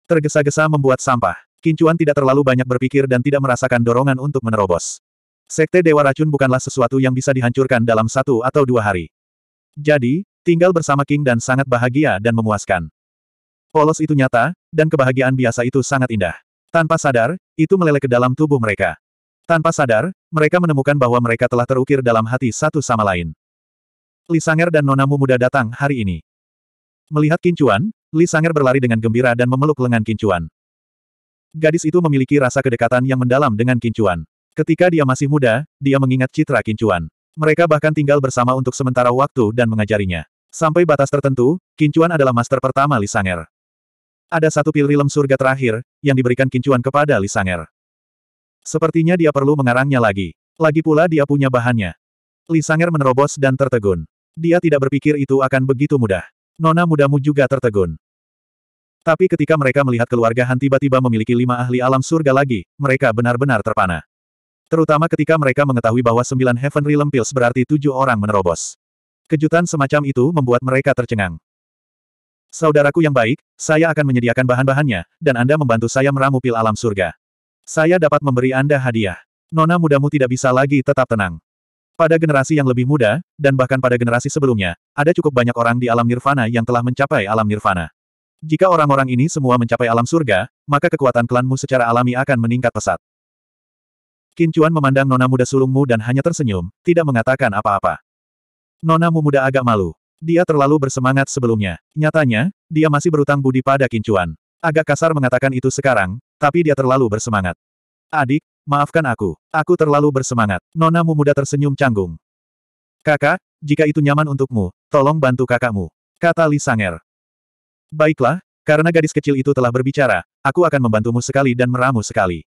Tergesa-gesa membuat sampah. Kincuan tidak terlalu banyak berpikir dan tidak merasakan dorongan untuk menerobos. Sekte Dewa Racun bukanlah sesuatu yang bisa dihancurkan dalam satu atau dua hari. Jadi, tinggal bersama King dan sangat bahagia dan memuaskan. Polos itu nyata, dan kebahagiaan biasa itu sangat indah. Tanpa sadar, itu meleleh ke dalam tubuh mereka. Tanpa sadar, mereka menemukan bahwa mereka telah terukir dalam hati satu sama lain. Li Sanger dan nonamu muda datang hari ini. Melihat Kincuan, Li Sanger berlari dengan gembira dan memeluk lengan Kincuan. Gadis itu memiliki rasa kedekatan yang mendalam dengan Kincuan. Ketika dia masih muda, dia mengingat citra Kincuan. Mereka bahkan tinggal bersama untuk sementara waktu dan mengajarinya. Sampai batas tertentu, Kincuan adalah master pertama Lisanger. Ada satu pil rilem surga terakhir, yang diberikan Kincuan kepada Lisanger. Sepertinya dia perlu mengarangnya lagi. Lagi pula dia punya bahannya. Lisanger menerobos dan tertegun. Dia tidak berpikir itu akan begitu mudah. Nona mudamu juga tertegun. Tapi ketika mereka melihat keluarga Han tiba-tiba memiliki lima ahli alam surga lagi, mereka benar-benar terpana. Terutama ketika mereka mengetahui bahwa sembilan Heaven Realm Pills berarti tujuh orang menerobos. Kejutan semacam itu membuat mereka tercengang. Saudaraku yang baik, saya akan menyediakan bahan-bahannya, dan Anda membantu saya meramu pil alam surga. Saya dapat memberi Anda hadiah. Nona mudamu tidak bisa lagi tetap tenang. Pada generasi yang lebih muda, dan bahkan pada generasi sebelumnya, ada cukup banyak orang di alam nirvana yang telah mencapai alam nirvana. Jika orang-orang ini semua mencapai alam surga, maka kekuatan klanmu secara alami akan meningkat pesat. Kincuan memandang nona muda sulungmu dan hanya tersenyum, tidak mengatakan apa-apa. Nona muda agak malu. Dia terlalu bersemangat sebelumnya. Nyatanya, dia masih berutang budi pada Kincuan. Agak kasar mengatakan itu sekarang, tapi dia terlalu bersemangat. Adik, maafkan aku. Aku terlalu bersemangat. Nona muda tersenyum canggung. Kakak, jika itu nyaman untukmu, tolong bantu kakakmu. Kata Li Sanger. Baiklah, karena gadis kecil itu telah berbicara, aku akan membantumu sekali dan meramu sekali.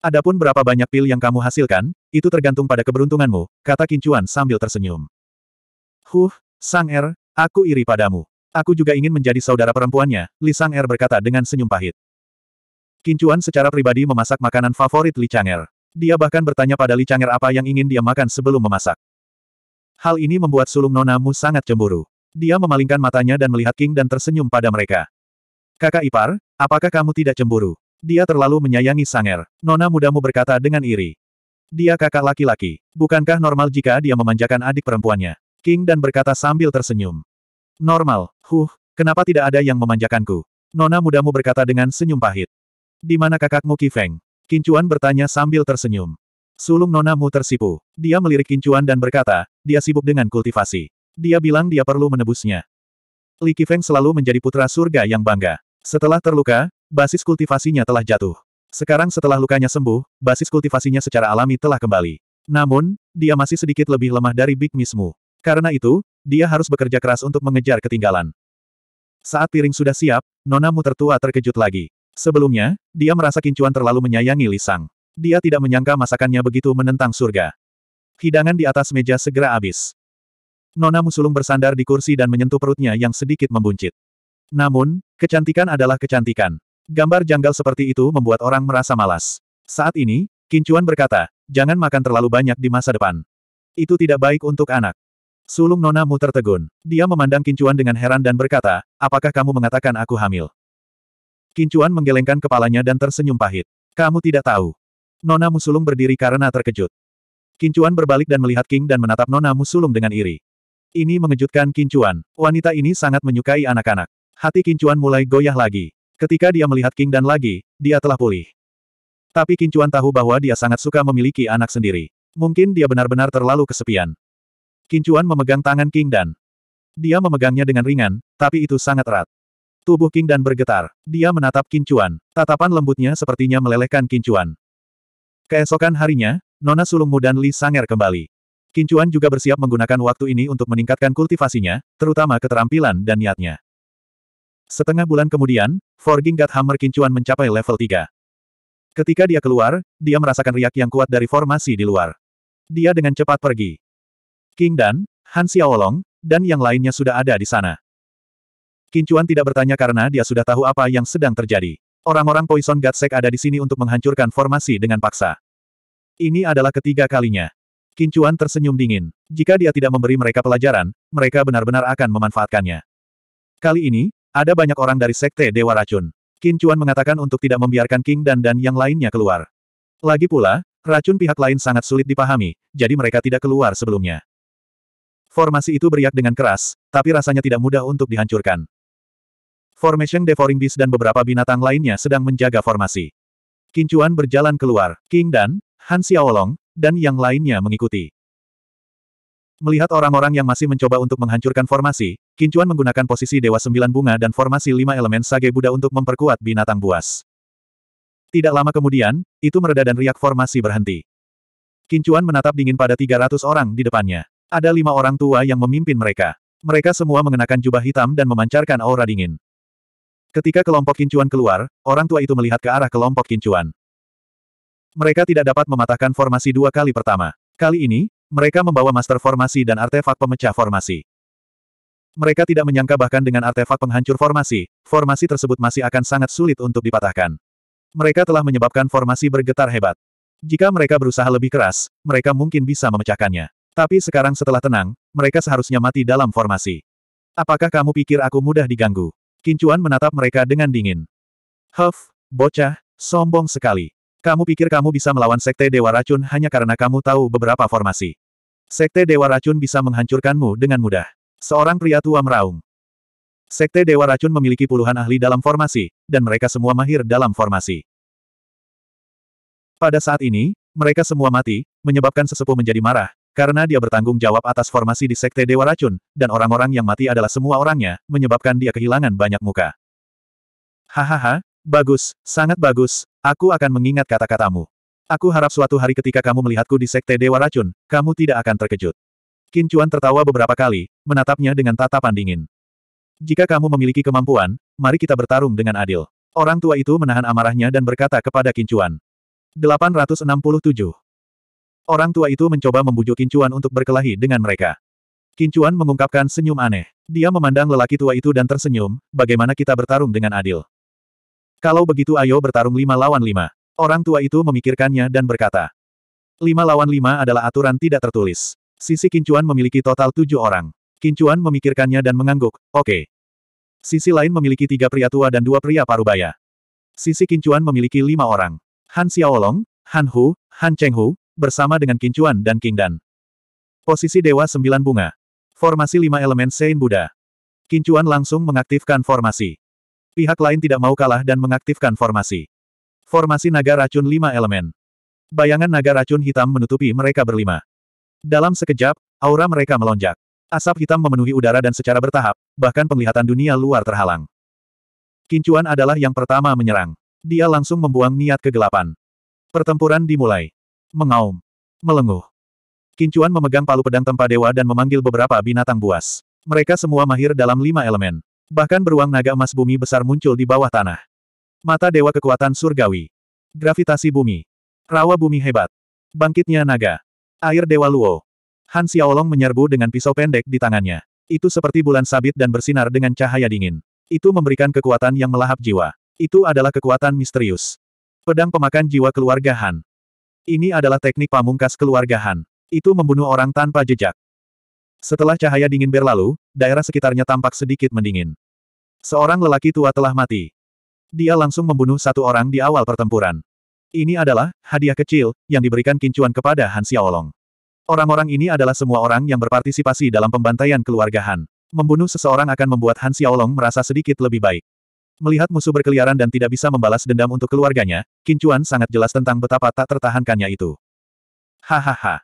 Adapun berapa banyak pil yang kamu hasilkan, itu tergantung pada keberuntunganmu, kata Kincuan sambil tersenyum. Huh, Sang Er, aku iri padamu. Aku juga ingin menjadi saudara perempuannya, Li Sang Er berkata dengan senyum pahit. Kincuan secara pribadi memasak makanan favorit Li Er. Dia bahkan bertanya pada Li Er apa yang ingin dia makan sebelum memasak. Hal ini membuat sulung nonamu sangat cemburu. Dia memalingkan matanya dan melihat King dan tersenyum pada mereka. Kakak ipar, apakah kamu tidak cemburu? Dia terlalu menyayangi Sanger. Nona mudamu berkata dengan iri. Dia kakak laki-laki. Bukankah normal jika dia memanjakan adik perempuannya? King dan berkata sambil tersenyum. Normal, huh, kenapa tidak ada yang memanjakanku? Nona mudamu berkata dengan senyum pahit. Di mana kakakmu Kifeng? Kincuan bertanya sambil tersenyum. Sulung nonamu tersipu. Dia melirik Kincuan dan berkata, dia sibuk dengan kultivasi. Dia bilang dia perlu menebusnya. Li Qifeng selalu menjadi putra surga yang bangga. Setelah terluka, basis kultivasinya telah jatuh. Sekarang setelah lukanya sembuh, basis kultivasinya secara alami telah kembali. Namun, dia masih sedikit lebih lemah dari Big Mismu. Karena itu, dia harus bekerja keras untuk mengejar ketinggalan. Saat piring sudah siap, nonamu tertua terkejut lagi. Sebelumnya, dia merasa Kincuan terlalu menyayangi Lisang. Dia tidak menyangka masakannya begitu menentang surga. Hidangan di atas meja segera habis. Nona Musulung bersandar di kursi dan menyentuh perutnya yang sedikit membuncit. Namun, kecantikan adalah kecantikan. Gambar janggal seperti itu membuat orang merasa malas. Saat ini, Kincuan berkata, jangan makan terlalu banyak di masa depan. Itu tidak baik untuk anak. Sulung Nona Mu tertegun. Dia memandang Kincuan dengan heran dan berkata, apakah kamu mengatakan aku hamil? Kincuan menggelengkan kepalanya dan tersenyum pahit. Kamu tidak tahu. Nona Musulung berdiri karena terkejut. Kincuan berbalik dan melihat King dan menatap Nona Musulung dengan iri. Ini mengejutkan Kincuan. Wanita ini sangat menyukai anak-anak. Hati Kincuan mulai goyah lagi. Ketika dia melihat King Dan lagi, dia telah pulih. Tapi Kincuan tahu bahwa dia sangat suka memiliki anak sendiri. Mungkin dia benar-benar terlalu kesepian. Kincuan memegang tangan King Dan. Dia memegangnya dengan ringan, tapi itu sangat erat. Tubuh King Dan bergetar. Dia menatap Kincuan. Tatapan lembutnya sepertinya melelehkan Kincuan. Keesokan harinya, Nona sulung dan Li Sanger kembali. Kincuan juga bersiap menggunakan waktu ini untuk meningkatkan kultivasinya, terutama keterampilan dan niatnya. Setengah bulan kemudian, Forging God Hammer Kincuan mencapai level 3. Ketika dia keluar, dia merasakan riak yang kuat dari formasi di luar. Dia dengan cepat pergi. King Dan, Han Xiaolong, dan yang lainnya sudah ada di sana. Kincuan tidak bertanya karena dia sudah tahu apa yang sedang terjadi. Orang-orang Poison God Sek ada di sini untuk menghancurkan formasi dengan paksa. Ini adalah ketiga kalinya. Kincuan tersenyum dingin. Jika dia tidak memberi mereka pelajaran, mereka benar-benar akan memanfaatkannya. Kali ini, ada banyak orang dari Sekte Dewa Racun. Kincuan mengatakan untuk tidak membiarkan King dan dan yang lainnya keluar. Lagi pula, racun pihak lain sangat sulit dipahami, jadi mereka tidak keluar sebelumnya. Formasi itu beriak dengan keras, tapi rasanya tidak mudah untuk dihancurkan. Formation Devouring Beast dan beberapa binatang lainnya sedang menjaga formasi. Kincuan berjalan keluar. King dan Han Xiaolong dan yang lainnya mengikuti. Melihat orang-orang yang masih mencoba untuk menghancurkan formasi, Kincuan menggunakan posisi Dewa Sembilan Bunga dan formasi lima elemen Sage Buddha untuk memperkuat binatang buas. Tidak lama kemudian, itu mereda dan riak formasi berhenti. Kincuan menatap dingin pada 300 orang di depannya. Ada lima orang tua yang memimpin mereka. Mereka semua mengenakan jubah hitam dan memancarkan aura dingin. Ketika kelompok Kincuan keluar, orang tua itu melihat ke arah kelompok Kincuan. Mereka tidak dapat mematahkan formasi dua kali pertama. Kali ini, mereka membawa master formasi dan artefak pemecah formasi. Mereka tidak menyangka bahkan dengan artefak penghancur formasi, formasi tersebut masih akan sangat sulit untuk dipatahkan. Mereka telah menyebabkan formasi bergetar hebat. Jika mereka berusaha lebih keras, mereka mungkin bisa memecahkannya. Tapi sekarang setelah tenang, mereka seharusnya mati dalam formasi. Apakah kamu pikir aku mudah diganggu? Kincuan menatap mereka dengan dingin. Huff, bocah, sombong sekali. Kamu pikir kamu bisa melawan Sekte Dewa Racun hanya karena kamu tahu beberapa formasi. Sekte Dewa Racun bisa menghancurkanmu dengan mudah. Seorang pria tua meraung. Sekte Dewa Racun memiliki puluhan ahli dalam formasi, dan mereka semua mahir dalam formasi. Pada saat ini, mereka semua mati, menyebabkan sesepuh menjadi marah, karena dia bertanggung jawab atas formasi di Sekte Dewa Racun, dan orang-orang yang mati adalah semua orangnya, menyebabkan dia kehilangan banyak muka. Hahaha, Bagus, sangat bagus, aku akan mengingat kata-katamu. Aku harap suatu hari ketika kamu melihatku di Sekte Dewa Racun, kamu tidak akan terkejut. Qin Chuan tertawa beberapa kali, menatapnya dengan tatapan dingin. Jika kamu memiliki kemampuan, mari kita bertarung dengan adil. Orang tua itu menahan amarahnya dan berkata kepada Qin Chuan. 867. Orang tua itu mencoba membujuk Qin Chuan untuk berkelahi dengan mereka. Qin Chuan mengungkapkan senyum aneh. Dia memandang lelaki tua itu dan tersenyum, bagaimana kita bertarung dengan adil. Kalau begitu ayo bertarung lima lawan lima. Orang tua itu memikirkannya dan berkata. Lima lawan lima adalah aturan tidak tertulis. Sisi Kincuan memiliki total tujuh orang. Kincuan memikirkannya dan mengangguk, oke. Okay. Sisi lain memiliki tiga pria tua dan dua pria parubaya. Sisi Kincuan memiliki lima orang. Han Xiaolong, Han Hu, Han Chenghu, bersama dengan Kincuan dan King Dan. Posisi Dewa Sembilan Bunga. Formasi lima elemen Sein Buddha. Kincuan langsung mengaktifkan formasi. Pihak lain tidak mau kalah dan mengaktifkan formasi. Formasi naga racun lima elemen. Bayangan naga racun hitam menutupi mereka berlima. Dalam sekejap, aura mereka melonjak. Asap hitam memenuhi udara dan secara bertahap, bahkan penglihatan dunia luar terhalang. Kincuan adalah yang pertama menyerang. Dia langsung membuang niat kegelapan. Pertempuran dimulai. Mengaum. Melenguh. Kincuan memegang palu pedang tempa dewa dan memanggil beberapa binatang buas. Mereka semua mahir dalam lima elemen. Bahkan beruang naga emas bumi besar muncul di bawah tanah. Mata dewa kekuatan surgawi. Gravitasi bumi. Rawa bumi hebat. Bangkitnya naga. Air dewa luo. Han Xiaolong menyerbu dengan pisau pendek di tangannya. Itu seperti bulan sabit dan bersinar dengan cahaya dingin. Itu memberikan kekuatan yang melahap jiwa. Itu adalah kekuatan misterius. Pedang pemakan jiwa keluarga Han. Ini adalah teknik pamungkas keluarga Han. Itu membunuh orang tanpa jejak. Setelah cahaya dingin berlalu, daerah sekitarnya tampak sedikit mendingin. Seorang lelaki tua telah mati. Dia langsung membunuh satu orang di awal pertempuran. Ini adalah hadiah kecil yang diberikan Kincuan kepada Han Xiaolong. Orang-orang ini adalah semua orang yang berpartisipasi dalam pembantaian keluarga Han. Membunuh seseorang akan membuat Han Xiaolong merasa sedikit lebih baik. Melihat musuh berkeliaran dan tidak bisa membalas dendam untuk keluarganya, Kincuan sangat jelas tentang betapa tak tertahankannya itu. Hahaha.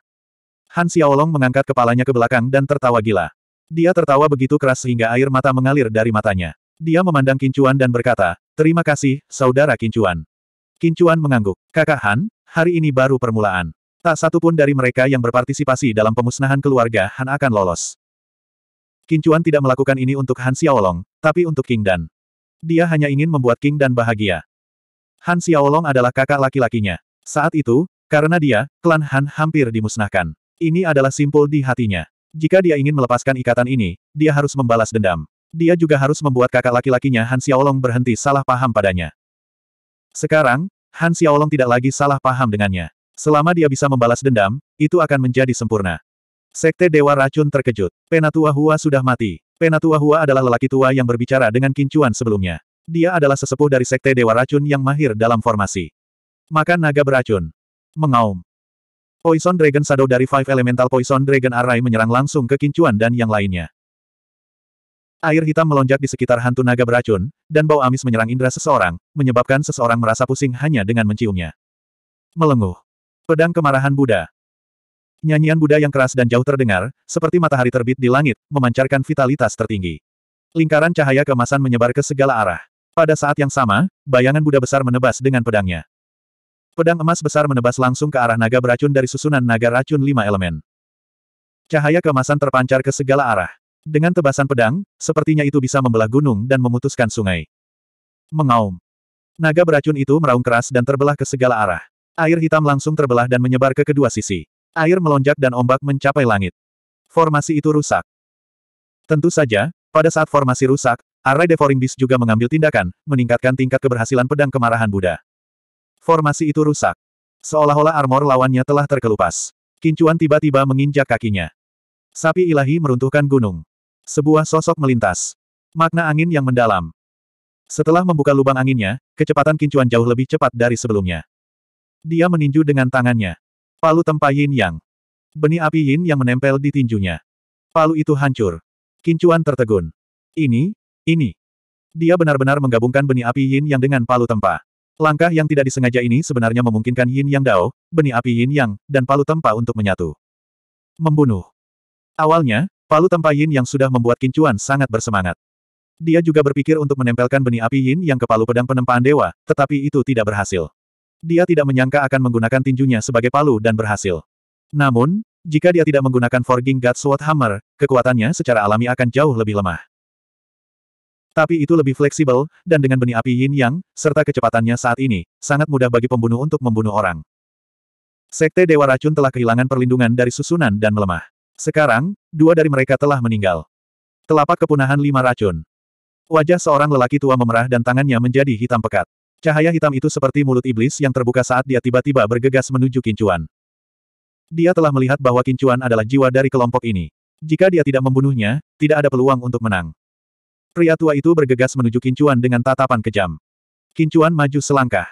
Han Xiaolong mengangkat kepalanya ke belakang dan tertawa gila. Dia tertawa begitu keras sehingga air mata mengalir dari matanya. Dia memandang Kincuan dan berkata, Terima kasih, Saudara Kincuan. Kincuan mengangguk. Kakak Han, hari ini baru permulaan. Tak satu pun dari mereka yang berpartisipasi dalam pemusnahan keluarga Han akan lolos. Kincuan tidak melakukan ini untuk Han Xiaolong, tapi untuk King Dan. Dia hanya ingin membuat King Dan bahagia. Han Xiaolong adalah kakak laki-lakinya. Saat itu, karena dia, klan Han hampir dimusnahkan. Ini adalah simpul di hatinya. Jika dia ingin melepaskan ikatan ini, dia harus membalas dendam. Dia juga harus membuat kakak laki-lakinya Han Xiaolong berhenti salah paham padanya. Sekarang, Han Xiaolong tidak lagi salah paham dengannya. Selama dia bisa membalas dendam, itu akan menjadi sempurna. Sekte Dewa Racun terkejut. Penatua Hua sudah mati. Penatua Hua adalah lelaki tua yang berbicara dengan kincuan sebelumnya. Dia adalah sesepuh dari Sekte Dewa Racun yang mahir dalam formasi. Makan naga beracun. Mengaum. Poison Dragon Shadow dari Five Elemental Poison Dragon Array menyerang langsung ke Kincuan dan yang lainnya. Air hitam melonjak di sekitar hantu naga beracun, dan bau amis menyerang indera seseorang, menyebabkan seseorang merasa pusing hanya dengan menciumnya. Melenguh. Pedang kemarahan Buddha. Nyanyian Buddha yang keras dan jauh terdengar, seperti matahari terbit di langit, memancarkan vitalitas tertinggi. Lingkaran cahaya kemasan menyebar ke segala arah. Pada saat yang sama, bayangan Buddha besar menebas dengan pedangnya. Pedang emas besar menebas langsung ke arah naga beracun dari susunan naga racun lima elemen. Cahaya kemasan terpancar ke segala arah. Dengan tebasan pedang, sepertinya itu bisa membelah gunung dan memutuskan sungai. Mengaum. Naga beracun itu meraung keras dan terbelah ke segala arah. Air hitam langsung terbelah dan menyebar ke kedua sisi. Air melonjak dan ombak mencapai langit. Formasi itu rusak. Tentu saja, pada saat formasi rusak, Array Devouring Beast juga mengambil tindakan, meningkatkan tingkat keberhasilan pedang kemarahan Buddha. Formasi itu rusak. Seolah-olah armor lawannya telah terkelupas. Kincuan tiba-tiba menginjak kakinya. Sapi ilahi meruntuhkan gunung. Sebuah sosok melintas. Makna angin yang mendalam. Setelah membuka lubang anginnya, kecepatan kincuan jauh lebih cepat dari sebelumnya. Dia meninju dengan tangannya. Palu tempa yin yang. Benih api yin yang menempel di tinjunya. Palu itu hancur. Kincuan tertegun. Ini, ini. Dia benar-benar menggabungkan benih api yin yang dengan palu tempa. Langkah yang tidak disengaja ini sebenarnya memungkinkan Yin Yang Dao, benih api Yin Yang, dan palu tempa untuk menyatu. Membunuh. Awalnya, palu tempa Yin Yang sudah membuat Kincuan sangat bersemangat. Dia juga berpikir untuk menempelkan benih api Yin Yang ke palu pedang penempaan dewa, tetapi itu tidak berhasil. Dia tidak menyangka akan menggunakan tinjunya sebagai palu dan berhasil. Namun, jika dia tidak menggunakan Forging God Sword Hammer, kekuatannya secara alami akan jauh lebih lemah tapi itu lebih fleksibel, dan dengan benih api yin yang, serta kecepatannya saat ini, sangat mudah bagi pembunuh untuk membunuh orang. Sekte Dewa Racun telah kehilangan perlindungan dari susunan dan melemah. Sekarang, dua dari mereka telah meninggal. Telapak kepunahan lima racun. Wajah seorang lelaki tua memerah dan tangannya menjadi hitam pekat. Cahaya hitam itu seperti mulut iblis yang terbuka saat dia tiba-tiba bergegas menuju Kincuan. Dia telah melihat bahwa Kincuan adalah jiwa dari kelompok ini. Jika dia tidak membunuhnya, tidak ada peluang untuk menang. Pria tua itu bergegas menuju Kincuan dengan tatapan kejam. Kincuan maju selangkah.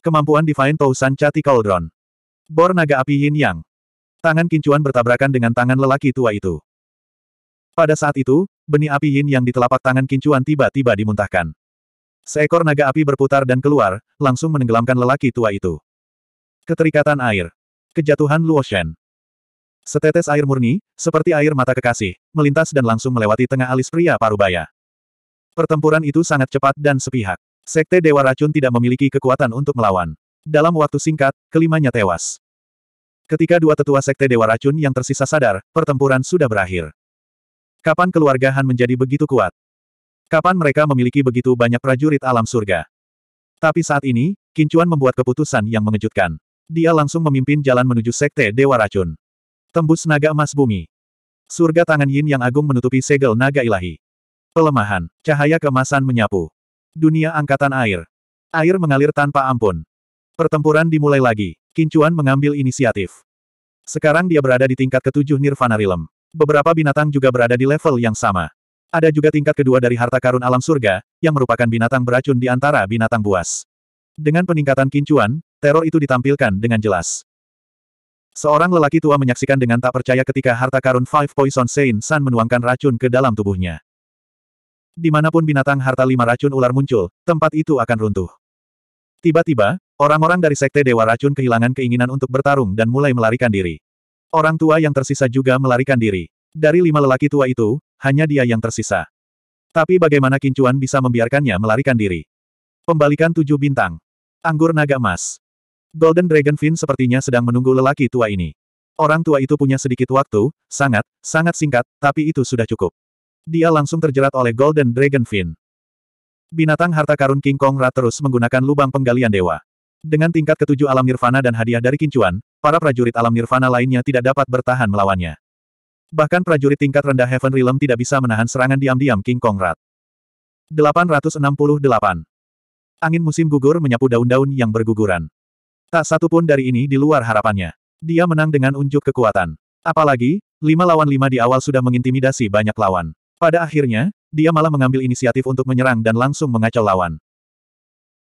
Kemampuan Divine Tousan Cati Cauldron. Bor naga api Yin Yang. Tangan Kincuan bertabrakan dengan tangan lelaki tua itu. Pada saat itu, benih api Yin Yang di telapak tangan Kincuan tiba-tiba dimuntahkan. Seekor naga api berputar dan keluar, langsung menenggelamkan lelaki tua itu. Keterikatan air. Kejatuhan Luo Shen. Setetes air murni, seperti air mata kekasih, melintas dan langsung melewati tengah alis pria parubaya. Pertempuran itu sangat cepat dan sepihak. Sekte Dewa Racun tidak memiliki kekuatan untuk melawan. Dalam waktu singkat, kelimanya tewas. Ketika dua tetua Sekte Dewa Racun yang tersisa sadar, pertempuran sudah berakhir. Kapan keluarga Han menjadi begitu kuat? Kapan mereka memiliki begitu banyak prajurit alam surga? Tapi saat ini, Kincuan membuat keputusan yang mengejutkan. Dia langsung memimpin jalan menuju Sekte Dewa Racun. Tembus naga emas bumi. Surga tangan Yin yang agung menutupi segel naga ilahi. Pelemahan. Cahaya kemasan menyapu. Dunia angkatan air. Air mengalir tanpa ampun. Pertempuran dimulai lagi. Kincuan mengambil inisiatif. Sekarang dia berada di tingkat ketujuh Nirvana Realm. Beberapa binatang juga berada di level yang sama. Ada juga tingkat kedua dari harta karun alam surga, yang merupakan binatang beracun di antara binatang buas. Dengan peningkatan kincuan, teror itu ditampilkan dengan jelas. Seorang lelaki tua menyaksikan dengan tak percaya ketika harta karun Five Poison Saint Sun menuangkan racun ke dalam tubuhnya. Dimanapun binatang harta lima racun ular muncul, tempat itu akan runtuh. Tiba-tiba, orang-orang dari Sekte Dewa Racun kehilangan keinginan untuk bertarung dan mulai melarikan diri. Orang tua yang tersisa juga melarikan diri. Dari lima lelaki tua itu, hanya dia yang tersisa. Tapi bagaimana Kincuan bisa membiarkannya melarikan diri? Pembalikan tujuh bintang. Anggur naga emas. Golden Dragonfin sepertinya sedang menunggu lelaki tua ini. Orang tua itu punya sedikit waktu, sangat, sangat singkat, tapi itu sudah cukup. Dia langsung terjerat oleh Golden Dragon Fin. Binatang harta karun King Kong Rat terus menggunakan lubang penggalian dewa. Dengan tingkat ketujuh alam nirvana dan hadiah dari kincuan, para prajurit alam nirvana lainnya tidak dapat bertahan melawannya. Bahkan prajurit tingkat rendah Heaven Realm tidak bisa menahan serangan diam-diam King Kong Rat. 868. Angin musim gugur menyapu daun-daun yang berguguran. Tak satu pun dari ini di luar harapannya. Dia menang dengan unjuk kekuatan. Apalagi, lima lawan lima di awal sudah mengintimidasi banyak lawan. Pada akhirnya, dia malah mengambil inisiatif untuk menyerang dan langsung mengacau lawan.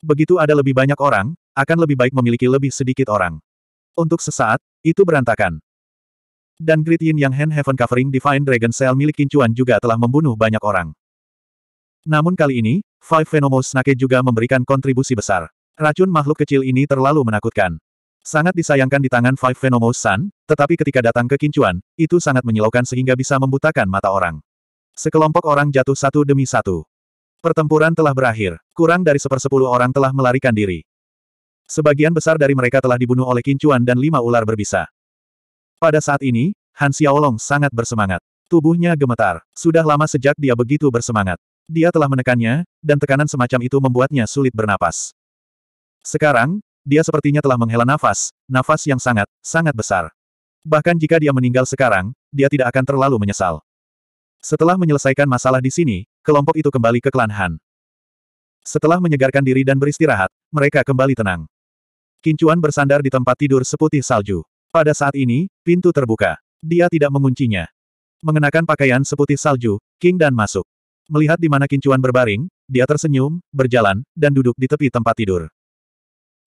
Begitu ada lebih banyak orang, akan lebih baik memiliki lebih sedikit orang. Untuk sesaat, itu berantakan. Dan Great Yin yang Hand Heaven Covering Divine Dragon Cell milik Kincuan juga telah membunuh banyak orang. Namun kali ini, Five Venomous Snake juga memberikan kontribusi besar. Racun makhluk kecil ini terlalu menakutkan. Sangat disayangkan di tangan Five Venomous Sun, tetapi ketika datang ke Kincuan, itu sangat menyilaukan sehingga bisa membutakan mata orang. Sekelompok orang jatuh satu demi satu. Pertempuran telah berakhir. Kurang dari sepersepuluh orang telah melarikan diri. Sebagian besar dari mereka telah dibunuh oleh kincuan dan lima ular berbisa. Pada saat ini, Han Xiaolong sangat bersemangat. Tubuhnya gemetar. Sudah lama sejak dia begitu bersemangat. Dia telah menekannya, dan tekanan semacam itu membuatnya sulit bernapas. Sekarang, dia sepertinya telah menghela nafas, nafas yang sangat, sangat besar. Bahkan jika dia meninggal sekarang, dia tidak akan terlalu menyesal. Setelah menyelesaikan masalah di sini, kelompok itu kembali ke klan Han. Setelah menyegarkan diri dan beristirahat, mereka kembali tenang. Kincuan bersandar di tempat tidur seputih salju. Pada saat ini, pintu terbuka. Dia tidak menguncinya. Mengenakan pakaian seputih salju, King Dan masuk. Melihat di mana Kincuan berbaring, dia tersenyum, berjalan, dan duduk di tepi tempat tidur.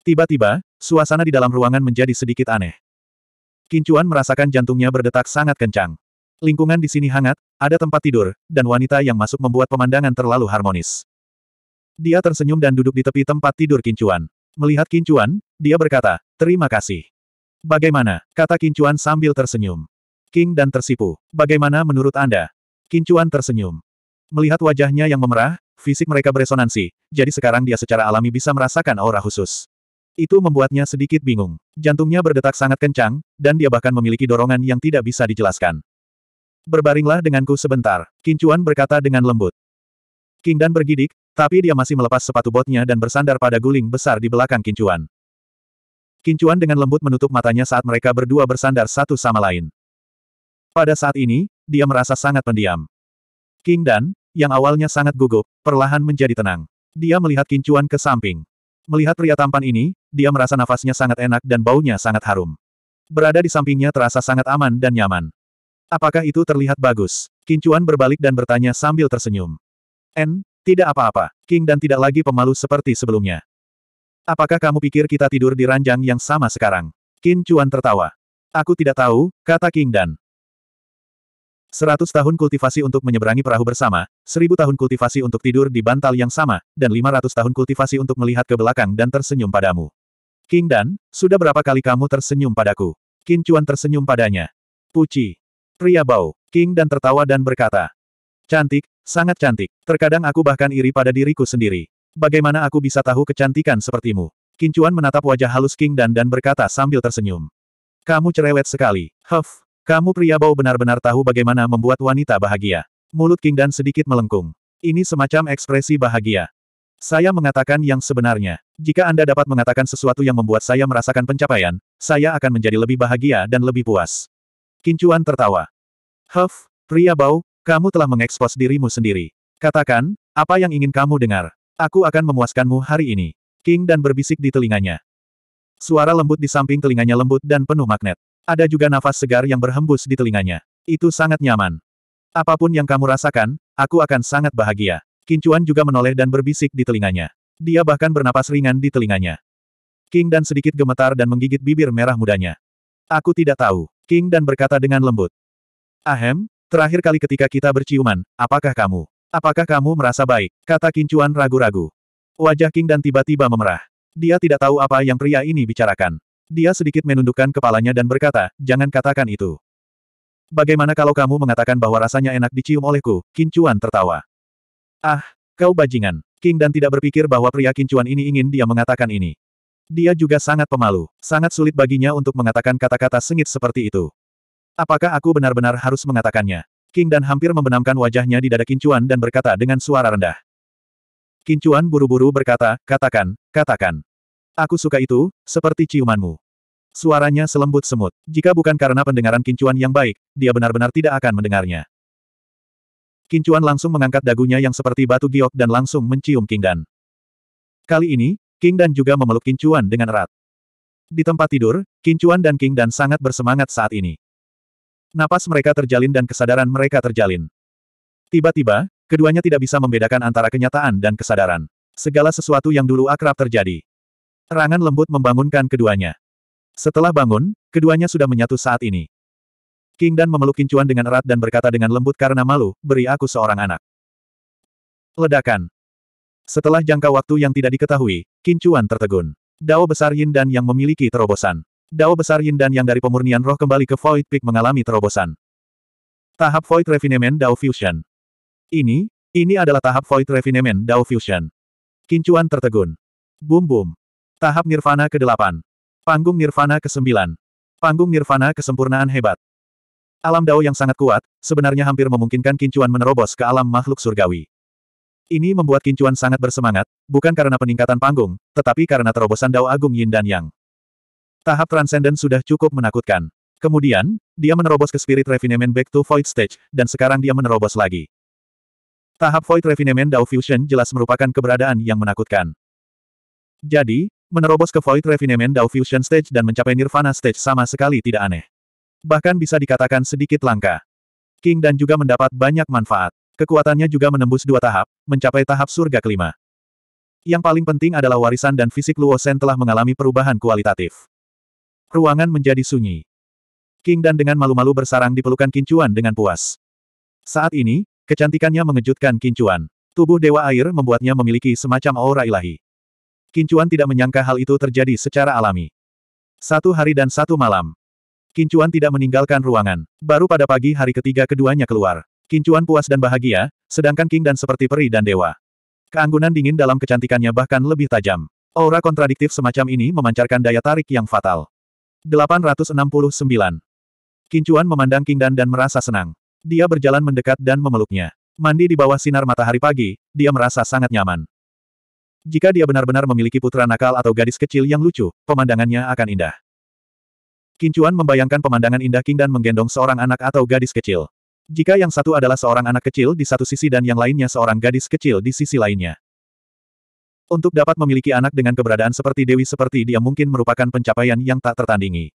Tiba-tiba, suasana di dalam ruangan menjadi sedikit aneh. Kincuan merasakan jantungnya berdetak sangat kencang. Lingkungan di sini hangat, ada tempat tidur, dan wanita yang masuk membuat pemandangan terlalu harmonis. Dia tersenyum dan duduk di tepi tempat tidur Kincuan. Melihat Kincuan, dia berkata, terima kasih. Bagaimana, kata Kincuan sambil tersenyum. King dan tersipu, bagaimana menurut Anda? Kincuan tersenyum. Melihat wajahnya yang memerah, fisik mereka beresonansi, jadi sekarang dia secara alami bisa merasakan aura khusus. Itu membuatnya sedikit bingung. Jantungnya berdetak sangat kencang, dan dia bahkan memiliki dorongan yang tidak bisa dijelaskan. Berbaringlah denganku sebentar, Kincuan berkata dengan lembut. King dan bergidik, tapi dia masih melepas sepatu botnya dan bersandar pada guling besar di belakang Kincuan. Kincuan dengan lembut menutup matanya saat mereka berdua bersandar satu sama lain. Pada saat ini, dia merasa sangat pendiam. King dan, yang awalnya sangat gugup, perlahan menjadi tenang. Dia melihat Kincuan ke samping. Melihat pria tampan ini, dia merasa nafasnya sangat enak dan baunya sangat harum. Berada di sampingnya terasa sangat aman dan nyaman. Apakah itu terlihat bagus? Kincuan berbalik dan bertanya sambil tersenyum. N, tidak apa-apa, King dan tidak lagi pemalu seperti sebelumnya. Apakah kamu pikir kita tidur di ranjang yang sama sekarang? Kincuan tertawa. Aku tidak tahu, kata King Dan. Seratus tahun kultivasi untuk menyeberangi perahu bersama, seribu tahun kultivasi untuk tidur di bantal yang sama, dan lima ratus tahun kultivasi untuk melihat ke belakang dan tersenyum padamu. King Dan, sudah berapa kali kamu tersenyum padaku? Kincuan tersenyum padanya. Puci. Pria bau, King dan tertawa dan berkata. Cantik, sangat cantik. Terkadang aku bahkan iri pada diriku sendiri. Bagaimana aku bisa tahu kecantikan sepertimu? Kincuan menatap wajah halus King dan dan berkata sambil tersenyum. Kamu cerewet sekali. Huff, kamu pria bau benar-benar tahu bagaimana membuat wanita bahagia. Mulut King dan sedikit melengkung. Ini semacam ekspresi bahagia. Saya mengatakan yang sebenarnya. Jika Anda dapat mengatakan sesuatu yang membuat saya merasakan pencapaian, saya akan menjadi lebih bahagia dan lebih puas. Kincuan tertawa. Huff, pria bau, kamu telah mengekspos dirimu sendiri. Katakan, apa yang ingin kamu dengar? Aku akan memuaskanmu hari ini. King dan berbisik di telinganya. Suara lembut di samping telinganya lembut dan penuh magnet. Ada juga nafas segar yang berhembus di telinganya. Itu sangat nyaman. Apapun yang kamu rasakan, aku akan sangat bahagia. Kincuan juga menoleh dan berbisik di telinganya. Dia bahkan bernapas ringan di telinganya. King dan sedikit gemetar dan menggigit bibir merah mudanya. Aku tidak tahu. King dan berkata dengan lembut. Ahem, terakhir kali ketika kita berciuman, apakah kamu? Apakah kamu merasa baik? Kata Kincuan ragu-ragu. Wajah King dan tiba-tiba memerah. Dia tidak tahu apa yang pria ini bicarakan. Dia sedikit menundukkan kepalanya dan berkata, jangan katakan itu. Bagaimana kalau kamu mengatakan bahwa rasanya enak dicium olehku? Kincuan tertawa. Ah, kau bajingan. King dan tidak berpikir bahwa pria Kincuan ini ingin dia mengatakan ini. Dia juga sangat pemalu. Sangat sulit baginya untuk mengatakan kata-kata sengit seperti itu. Apakah aku benar-benar harus mengatakannya? King Dan hampir membenamkan wajahnya di dada Kincuan dan berkata dengan suara rendah. Kincuan buru-buru berkata, katakan, katakan. Aku suka itu, seperti ciumanmu. Suaranya selembut semut. Jika bukan karena pendengaran Kincuan yang baik, dia benar-benar tidak akan mendengarnya. Kincuan langsung mengangkat dagunya yang seperti batu giok dan langsung mencium King Dan. Kali ini, King Dan juga memeluk Kincuan dengan erat. Di tempat tidur, Kincuan dan King Dan sangat bersemangat saat ini. Napas mereka terjalin dan kesadaran mereka terjalin. Tiba-tiba, keduanya tidak bisa membedakan antara kenyataan dan kesadaran. Segala sesuatu yang dulu akrab terjadi. Rangan lembut membangunkan keduanya. Setelah bangun, keduanya sudah menyatu saat ini. King Dan memeluk Kincuan dengan erat dan berkata dengan lembut karena malu, beri aku seorang anak. Ledakan. Setelah jangka waktu yang tidak diketahui, Kincuan tertegun. Dao besar Yin dan yang memiliki terobosan. Dao besar Yin dan yang dari pemurnian roh kembali ke Void Peak mengalami terobosan. Tahap Void Refinement Dao Fusion. Ini, ini adalah tahap Void Refinement Dao Fusion. Kincuan tertegun. Bum bum. Tahap Nirvana ke-8. Panggung Nirvana ke-9. Panggung Nirvana kesempurnaan hebat. Alam Dao yang sangat kuat, sebenarnya hampir memungkinkan Kincuan menerobos ke alam makhluk surgawi. Ini membuat Kincuan sangat bersemangat, bukan karena peningkatan panggung, tetapi karena terobosan Dao Agung Yin dan Yang. Tahap Transcendent sudah cukup menakutkan. Kemudian, dia menerobos ke Spirit Refinement Back to Void Stage, dan sekarang dia menerobos lagi. Tahap Void Refinement Dao Fusion jelas merupakan keberadaan yang menakutkan. Jadi, menerobos ke Void Refinement Dao Fusion Stage dan mencapai Nirvana Stage sama sekali tidak aneh. Bahkan bisa dikatakan sedikit langka. King dan juga mendapat banyak manfaat. Kekuatannya juga menembus dua tahap, mencapai tahap surga kelima. Yang paling penting adalah warisan dan fisik Luosen telah mengalami perubahan kualitatif. Ruangan menjadi sunyi. King dan dengan malu-malu bersarang di pelukan Kincuan dengan puas. Saat ini, kecantikannya mengejutkan Kincuan. Tubuh Dewa Air membuatnya memiliki semacam aura ilahi. Kincuan tidak menyangka hal itu terjadi secara alami. Satu hari dan satu malam. Kincuan tidak meninggalkan ruangan. Baru pada pagi hari ketiga keduanya keluar. Kincuan puas dan bahagia, sedangkan King dan seperti peri dan dewa. Keanggunan dingin dalam kecantikannya bahkan lebih tajam. Aura kontradiktif semacam ini memancarkan daya tarik yang fatal. 869. Kincuan memandang King dan dan merasa senang. Dia berjalan mendekat dan memeluknya. Mandi di bawah sinar matahari pagi, dia merasa sangat nyaman. Jika dia benar-benar memiliki putra nakal atau gadis kecil yang lucu, pemandangannya akan indah. Kincuan membayangkan pemandangan indah King dan menggendong seorang anak atau gadis kecil. Jika yang satu adalah seorang anak kecil di satu sisi dan yang lainnya seorang gadis kecil di sisi lainnya. Untuk dapat memiliki anak dengan keberadaan seperti Dewi seperti dia mungkin merupakan pencapaian yang tak tertandingi.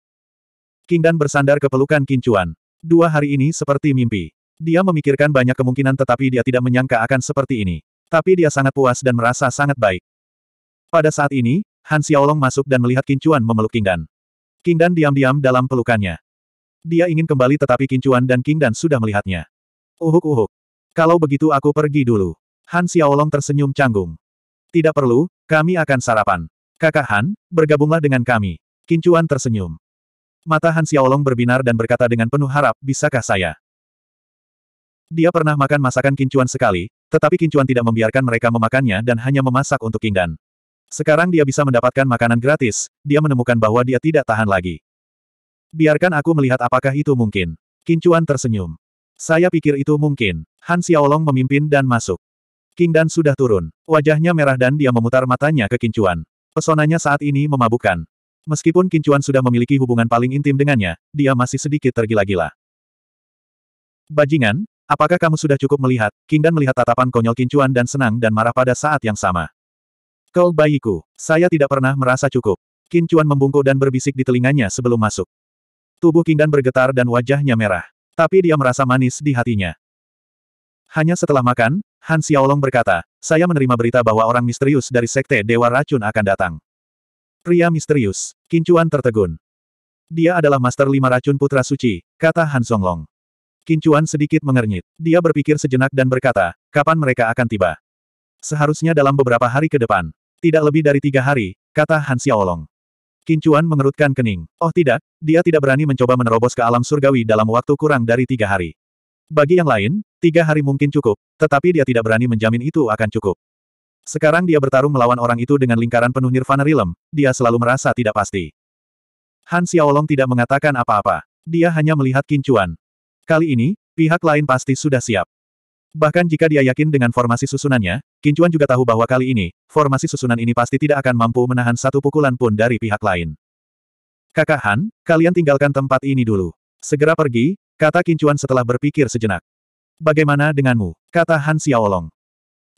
King Dan bersandar ke pelukan Kincuan. Dua hari ini seperti mimpi. Dia memikirkan banyak kemungkinan tetapi dia tidak menyangka akan seperti ini. Tapi dia sangat puas dan merasa sangat baik. Pada saat ini, Han Xiaolong masuk dan melihat Kincuan memeluk King Dan. King Dan diam-diam dalam pelukannya. Dia ingin kembali tetapi Kincuan dan King Dan sudah melihatnya. Uhuk-uhuk. Kalau begitu aku pergi dulu. Han Xiaolong tersenyum canggung. Tidak perlu, kami akan sarapan. Kakak Han, bergabunglah dengan kami. Kincuan tersenyum. Mata Han Xiaolong berbinar dan berkata dengan penuh harap, bisakah saya? Dia pernah makan masakan Kincuan sekali, tetapi Kincuan tidak membiarkan mereka memakannya dan hanya memasak untuk King Dan. Sekarang dia bisa mendapatkan makanan gratis, dia menemukan bahwa dia tidak tahan lagi. Biarkan aku melihat apakah itu mungkin. Kincuan tersenyum. Saya pikir itu mungkin. Han Xiaolong memimpin dan masuk. King Dan sudah turun. Wajahnya merah dan dia memutar matanya ke Kincuan. Pesonanya saat ini memabukkan. Meskipun Kincuan sudah memiliki hubungan paling intim dengannya, dia masih sedikit tergila-gila. Bajingan, apakah kamu sudah cukup melihat? King Dan melihat tatapan konyol Kincuan dan senang dan marah pada saat yang sama. Kau bayiku, saya tidak pernah merasa cukup. Kincuan membungkuk dan berbisik di telinganya sebelum masuk. Tubuh Kingdan bergetar dan wajahnya merah. Tapi dia merasa manis di hatinya. Hanya setelah makan, Han Xiaolong berkata, saya menerima berita bahwa orang misterius dari Sekte Dewa Racun akan datang. Pria misterius, Kincuan tertegun. Dia adalah Master Lima Racun Putra Suci, kata Han Songlong. Kincuan sedikit mengernyit. Dia berpikir sejenak dan berkata, kapan mereka akan tiba? Seharusnya dalam beberapa hari ke depan. Tidak lebih dari tiga hari, kata Han Xiaolong. Kincuan mengerutkan kening. Oh tidak, dia tidak berani mencoba menerobos ke alam surgawi dalam waktu kurang dari tiga hari. Bagi yang lain, tiga hari mungkin cukup, tetapi dia tidak berani menjamin itu akan cukup. Sekarang dia bertarung melawan orang itu dengan lingkaran penuh nirvana rilem, dia selalu merasa tidak pasti. Han Xiaolong tidak mengatakan apa-apa. Dia hanya melihat Kincuan. Kali ini, pihak lain pasti sudah siap. Bahkan jika dia yakin dengan formasi susunannya, Kincuan juga tahu bahwa kali ini, formasi susunan ini pasti tidak akan mampu menahan satu pukulan pun dari pihak lain. Kakak Han, kalian tinggalkan tempat ini dulu. Segera pergi, kata Kincuan setelah berpikir sejenak. Bagaimana denganmu? kata Han Xiaolong.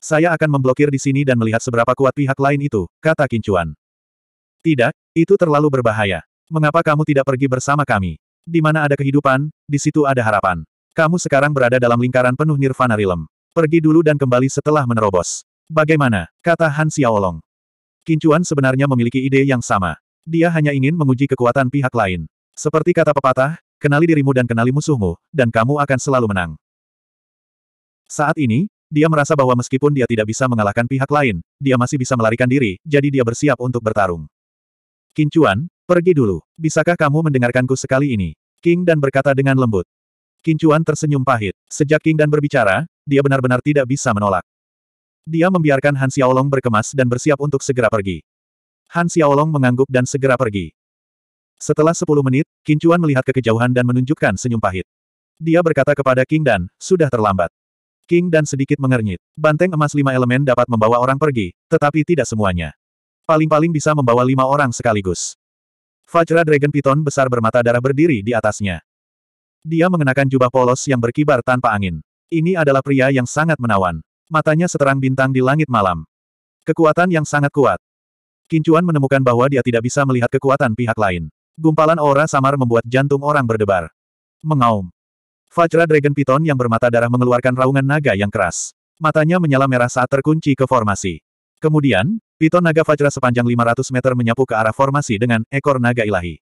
Saya akan memblokir di sini dan melihat seberapa kuat pihak lain itu, kata Kincuan. Tidak, itu terlalu berbahaya. Mengapa kamu tidak pergi bersama kami? Di mana ada kehidupan, di situ ada harapan. Kamu sekarang berada dalam lingkaran penuh nirvana rilem. Pergi dulu dan kembali setelah menerobos. Bagaimana? Kata Han Xiaolong. Kincuan sebenarnya memiliki ide yang sama. Dia hanya ingin menguji kekuatan pihak lain. Seperti kata pepatah, kenali dirimu dan kenali musuhmu, dan kamu akan selalu menang. Saat ini, dia merasa bahwa meskipun dia tidak bisa mengalahkan pihak lain, dia masih bisa melarikan diri, jadi dia bersiap untuk bertarung. Kincuan, pergi dulu. Bisakah kamu mendengarkanku sekali ini? King dan berkata dengan lembut. Kincuan tersenyum pahit. Sejak King Dan berbicara, dia benar-benar tidak bisa menolak. Dia membiarkan Han Xiaolong berkemas dan bersiap untuk segera pergi. Han Xiaolong mengangguk dan segera pergi. Setelah 10 menit, Kincuan melihat ke kejauhan dan menunjukkan senyum pahit. Dia berkata kepada King Dan, sudah terlambat. King Dan sedikit mengernyit. Banteng emas lima elemen dapat membawa orang pergi, tetapi tidak semuanya. Paling-paling bisa membawa lima orang sekaligus. Fajra Dragon Piton besar bermata darah berdiri di atasnya. Dia mengenakan jubah polos yang berkibar tanpa angin. Ini adalah pria yang sangat menawan. Matanya seterang bintang di langit malam. Kekuatan yang sangat kuat. Kincuan menemukan bahwa dia tidak bisa melihat kekuatan pihak lain. Gumpalan aura samar membuat jantung orang berdebar. Mengaum. Fajra Dragon Piton yang bermata darah mengeluarkan raungan naga yang keras. Matanya menyala merah saat terkunci ke formasi. Kemudian, Piton naga fajra sepanjang 500 meter menyapu ke arah formasi dengan ekor naga ilahi.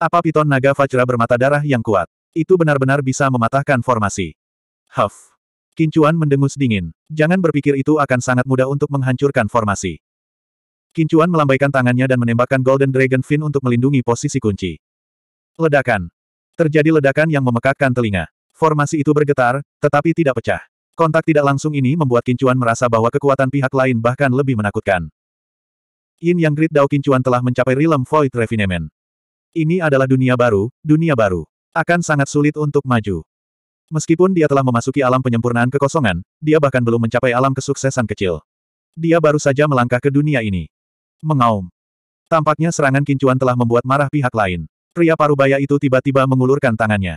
Apa Piton naga fajra bermata darah yang kuat? Itu benar-benar bisa mematahkan formasi. Huff. Kincuan mendengus dingin. Jangan berpikir itu akan sangat mudah untuk menghancurkan formasi. Kincuan melambaikan tangannya dan menembakkan Golden Dragon Fin untuk melindungi posisi kunci. Ledakan. Terjadi ledakan yang memekakkan telinga. Formasi itu bergetar, tetapi tidak pecah. Kontak tidak langsung ini membuat Kincuan merasa bahwa kekuatan pihak lain bahkan lebih menakutkan. Yin Yang Grid Dao Kincuan telah mencapai realm Void Refinement. Ini adalah dunia baru, dunia baru. Akan sangat sulit untuk maju. Meskipun dia telah memasuki alam penyempurnaan kekosongan, dia bahkan belum mencapai alam kesuksesan kecil. Dia baru saja melangkah ke dunia ini. Mengaum. Tampaknya serangan kincuan telah membuat marah pihak lain. Pria parubaya itu tiba-tiba mengulurkan tangannya.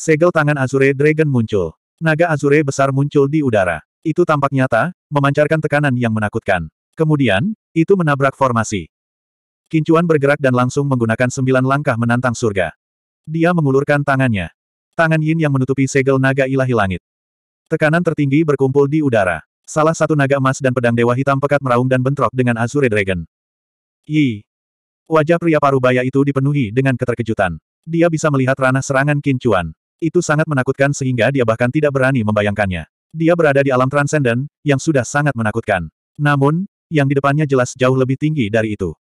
Segel tangan Azure Dragon muncul. Naga Azure besar muncul di udara. Itu tampak nyata, memancarkan tekanan yang menakutkan. Kemudian, itu menabrak formasi. Kincuan bergerak dan langsung menggunakan sembilan langkah menantang surga. Dia mengulurkan tangannya. Tangan Yin yang menutupi segel naga ilahi langit. Tekanan tertinggi berkumpul di udara. Salah satu naga emas dan pedang dewa hitam pekat meraung dan bentrok dengan Azure Dragon. Yi. Wajah pria parubaya itu dipenuhi dengan keterkejutan. Dia bisa melihat ranah serangan kincuan. Itu sangat menakutkan sehingga dia bahkan tidak berani membayangkannya. Dia berada di alam transenden, yang sudah sangat menakutkan. Namun, yang di depannya jelas jauh lebih tinggi dari itu.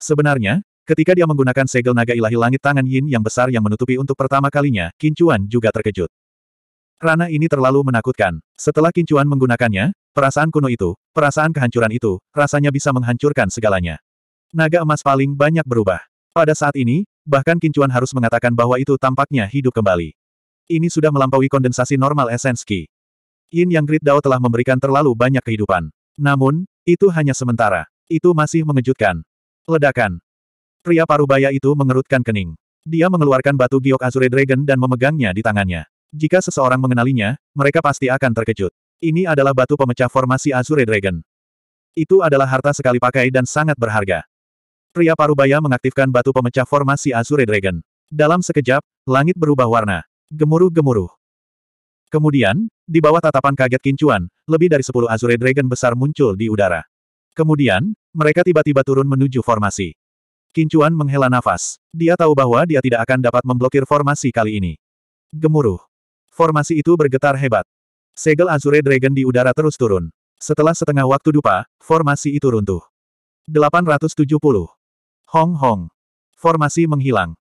Sebenarnya, Ketika dia menggunakan segel naga ilahi langit tangan Yin yang besar yang menutupi untuk pertama kalinya, Kincuan juga terkejut. Rana ini terlalu menakutkan. Setelah Kincuan menggunakannya, perasaan kuno itu, perasaan kehancuran itu, rasanya bisa menghancurkan segalanya. Naga emas paling banyak berubah. Pada saat ini, bahkan Kincuan harus mengatakan bahwa itu tampaknya hidup kembali. Ini sudah melampaui kondensasi normal esensi. Ki. Yin Yang Great Dao telah memberikan terlalu banyak kehidupan. Namun, itu hanya sementara. Itu masih mengejutkan. Ledakan. Pria parubaya itu mengerutkan kening. Dia mengeluarkan batu giok Azure Dragon dan memegangnya di tangannya. Jika seseorang mengenalinya, mereka pasti akan terkejut. Ini adalah batu pemecah formasi Azure Dragon. Itu adalah harta sekali pakai dan sangat berharga. Pria parubaya mengaktifkan batu pemecah formasi Azure Dragon. Dalam sekejap, langit berubah warna. Gemuruh-gemuruh. Kemudian, di bawah tatapan kaget Kincuan, lebih dari sepuluh Azure Dragon besar muncul di udara. Kemudian, mereka tiba-tiba turun menuju formasi. Kincuan menghela nafas. Dia tahu bahwa dia tidak akan dapat memblokir formasi kali ini. Gemuruh. Formasi itu bergetar hebat. Segel Azure Dragon di udara terus turun. Setelah setengah waktu dupa, formasi itu runtuh. 870. Hong Hong. Formasi menghilang.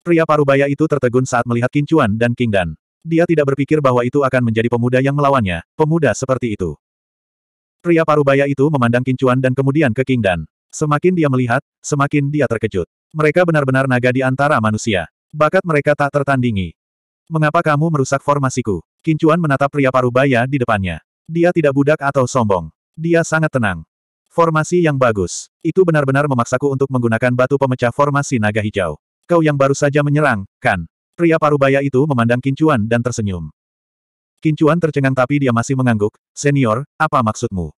Pria parubaya itu tertegun saat melihat Kincuan dan King Dan. Dia tidak berpikir bahwa itu akan menjadi pemuda yang melawannya, pemuda seperti itu. Pria parubaya itu memandang Kincuan dan kemudian ke King Semakin dia melihat, semakin dia terkejut. Mereka benar-benar naga di antara manusia. Bakat mereka tak tertandingi. Mengapa kamu merusak formasiku? Kincuan menatap pria parubaya di depannya. Dia tidak budak atau sombong. Dia sangat tenang. Formasi yang bagus. Itu benar-benar memaksaku untuk menggunakan batu pemecah formasi naga hijau. Kau yang baru saja menyerang, kan? Pria parubaya itu memandang Kincuan dan tersenyum. Kincuan tercengang tapi dia masih mengangguk, Senior, apa maksudmu?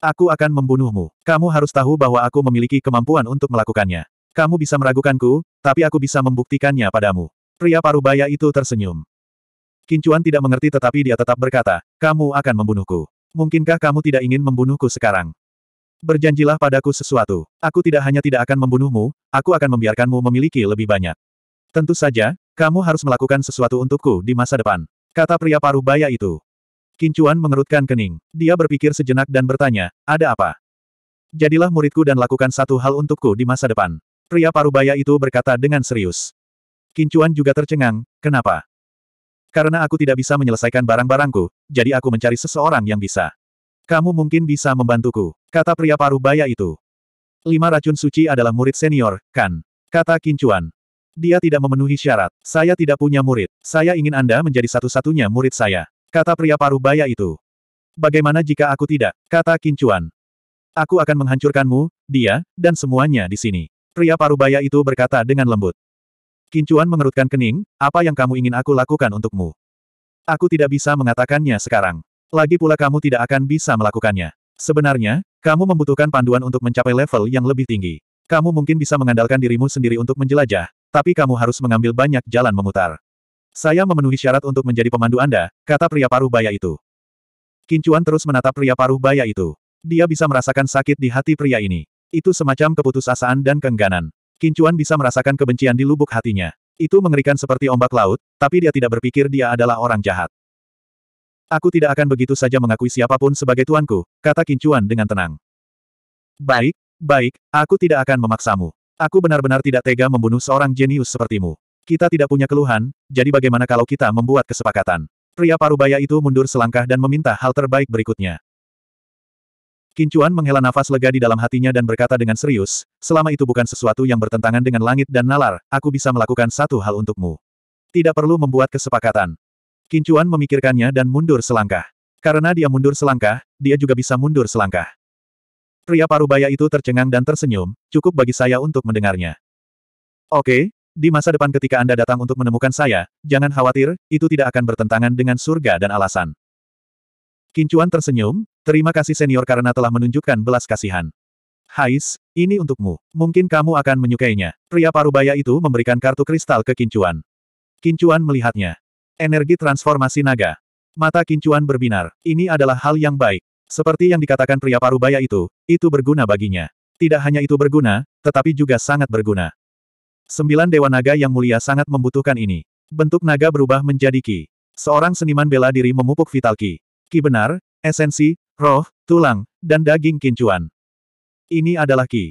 Aku akan membunuhmu. Kamu harus tahu bahwa aku memiliki kemampuan untuk melakukannya. Kamu bisa meragukanku, tapi aku bisa membuktikannya padamu. Pria parubaya itu tersenyum. Kincuan tidak mengerti tetapi dia tetap berkata, kamu akan membunuhku. Mungkinkah kamu tidak ingin membunuhku sekarang? Berjanjilah padaku sesuatu. Aku tidak hanya tidak akan membunuhmu, aku akan membiarkanmu memiliki lebih banyak. Tentu saja, kamu harus melakukan sesuatu untukku di masa depan. Kata pria paruh baya itu. Kincuan mengerutkan kening. Dia berpikir sejenak dan bertanya, ada apa? Jadilah muridku dan lakukan satu hal untukku di masa depan. Pria parubaya itu berkata dengan serius. Kincuan juga tercengang, kenapa? Karena aku tidak bisa menyelesaikan barang-barangku, jadi aku mencari seseorang yang bisa. Kamu mungkin bisa membantuku, kata pria parubaya itu. Lima racun suci adalah murid senior, kan? Kata Kincuan. Dia tidak memenuhi syarat. Saya tidak punya murid. Saya ingin Anda menjadi satu-satunya murid saya. Kata pria paruh baya itu. Bagaimana jika aku tidak? Kata Kincuan. Aku akan menghancurkanmu, dia, dan semuanya di sini. Pria paruh baya itu berkata dengan lembut. Kincuan mengerutkan kening, apa yang kamu ingin aku lakukan untukmu? Aku tidak bisa mengatakannya sekarang. Lagi pula kamu tidak akan bisa melakukannya. Sebenarnya, kamu membutuhkan panduan untuk mencapai level yang lebih tinggi. Kamu mungkin bisa mengandalkan dirimu sendiri untuk menjelajah, tapi kamu harus mengambil banyak jalan memutar. Saya memenuhi syarat untuk menjadi pemandu Anda, kata pria paruh baya itu. Kincuan terus menatap pria paruh baya itu. Dia bisa merasakan sakit di hati pria ini. Itu semacam keputusasaan dan kengganan. Kincuan bisa merasakan kebencian di lubuk hatinya. Itu mengerikan seperti ombak laut, tapi dia tidak berpikir dia adalah orang jahat. Aku tidak akan begitu saja mengakui siapapun sebagai tuanku, kata Kincuan dengan tenang. Baik, baik, aku tidak akan memaksamu. Aku benar-benar tidak tega membunuh seorang jenius sepertimu. Kita tidak punya keluhan, jadi bagaimana kalau kita membuat kesepakatan? Pria parubaya itu mundur selangkah dan meminta hal terbaik berikutnya. Kincuan menghela nafas lega di dalam hatinya dan berkata dengan serius, selama itu bukan sesuatu yang bertentangan dengan langit dan nalar, aku bisa melakukan satu hal untukmu. Tidak perlu membuat kesepakatan. Kincuan memikirkannya dan mundur selangkah. Karena dia mundur selangkah, dia juga bisa mundur selangkah. Pria parubaya itu tercengang dan tersenyum, cukup bagi saya untuk mendengarnya. Oke, di masa depan ketika Anda datang untuk menemukan saya, jangan khawatir, itu tidak akan bertentangan dengan surga dan alasan. Kincuan tersenyum, terima kasih senior karena telah menunjukkan belas kasihan. Hais, ini untukmu. Mungkin kamu akan menyukainya. Pria parubaya itu memberikan kartu kristal ke Kincuan. Kincuan melihatnya. Energi transformasi naga. Mata Kincuan berbinar. Ini adalah hal yang baik. Seperti yang dikatakan pria parubaya itu, itu berguna baginya. Tidak hanya itu berguna, tetapi juga sangat berguna. Sembilan dewa naga yang mulia sangat membutuhkan ini. Bentuk naga berubah menjadi ki. Seorang seniman bela diri memupuk vital ki. Ki benar, esensi, roh, tulang, dan daging kincuan. Ini adalah ki.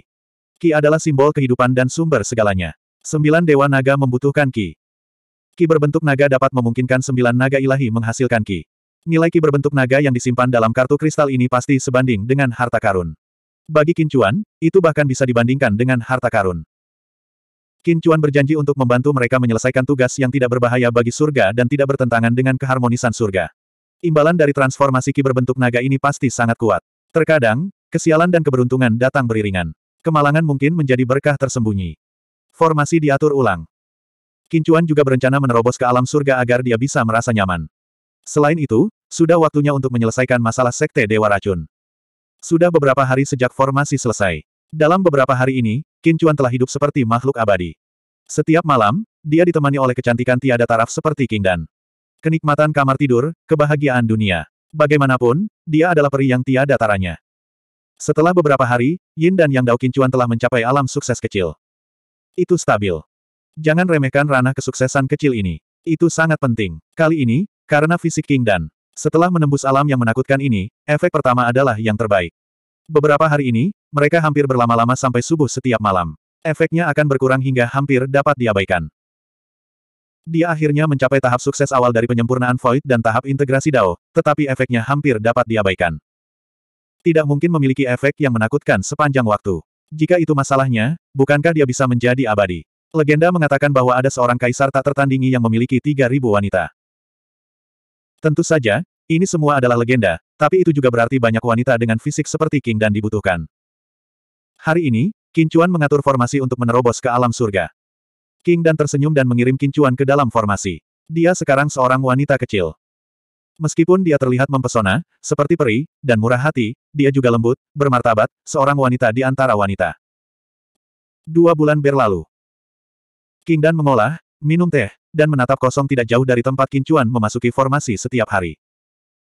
Ki adalah simbol kehidupan dan sumber segalanya. Sembilan dewa naga membutuhkan ki. Ki berbentuk naga dapat memungkinkan sembilan naga ilahi menghasilkan ki. Nilai ki berbentuk naga yang disimpan dalam kartu kristal ini pasti sebanding dengan harta karun. Bagi kincuan, itu bahkan bisa dibandingkan dengan harta karun. Qin Chuan berjanji untuk membantu mereka menyelesaikan tugas yang tidak berbahaya bagi surga dan tidak bertentangan dengan keharmonisan surga. Imbalan dari transformasi Ki berbentuk naga ini pasti sangat kuat. Terkadang, kesialan dan keberuntungan datang beriringan. Kemalangan mungkin menjadi berkah tersembunyi. Formasi diatur ulang. Qin Chuan juga berencana menerobos ke alam surga agar dia bisa merasa nyaman. Selain itu, sudah waktunya untuk menyelesaikan masalah sekte Dewa Racun. Sudah beberapa hari sejak formasi selesai. Dalam beberapa hari ini, Qin Chuan telah hidup seperti makhluk abadi. Setiap malam, dia ditemani oleh kecantikan tiada taraf seperti King Dan. Kenikmatan kamar tidur, kebahagiaan dunia. Bagaimanapun, dia adalah peri yang tiada taranya. Setelah beberapa hari, Yin dan Yang Dao Qin Chuan telah mencapai alam sukses kecil. Itu stabil. Jangan remehkan ranah kesuksesan kecil ini. Itu sangat penting. Kali ini, karena fisik King Dan. Setelah menembus alam yang menakutkan ini, efek pertama adalah yang terbaik. Beberapa hari ini, mereka hampir berlama-lama sampai subuh setiap malam. Efeknya akan berkurang hingga hampir dapat diabaikan. Dia akhirnya mencapai tahap sukses awal dari penyempurnaan Void dan tahap integrasi Dao, tetapi efeknya hampir dapat diabaikan. Tidak mungkin memiliki efek yang menakutkan sepanjang waktu. Jika itu masalahnya, bukankah dia bisa menjadi abadi? Legenda mengatakan bahwa ada seorang kaisar tak tertandingi yang memiliki 3.000 wanita. Tentu saja, ini semua adalah legenda, tapi itu juga berarti banyak wanita dengan fisik seperti King dan dibutuhkan. Hari ini, Kincuan mengatur formasi untuk menerobos ke alam surga. King dan tersenyum dan mengirim Kincuan ke dalam formasi. Dia sekarang seorang wanita kecil. Meskipun dia terlihat mempesona, seperti peri, dan murah hati, dia juga lembut, bermartabat, seorang wanita di antara wanita. Dua bulan berlalu. King dan mengolah, minum teh, dan menatap kosong tidak jauh dari tempat Kincuan memasuki formasi setiap hari.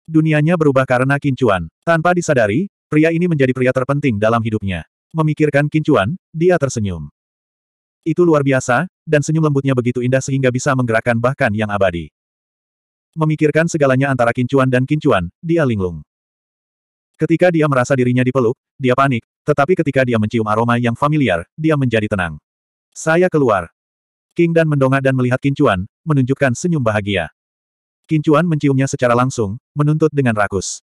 Dunianya berubah karena kincuan. Tanpa disadari, pria ini menjadi pria terpenting dalam hidupnya. Memikirkan kincuan, dia tersenyum. Itu luar biasa, dan senyum lembutnya begitu indah sehingga bisa menggerakkan bahkan yang abadi. Memikirkan segalanya antara kincuan dan kincuan, dia linglung. Ketika dia merasa dirinya dipeluk, dia panik, tetapi ketika dia mencium aroma yang familiar, dia menjadi tenang. Saya keluar. King dan mendongak dan melihat kincuan, menunjukkan senyum bahagia. Kincuan menciumnya secara langsung, menuntut dengan rakus.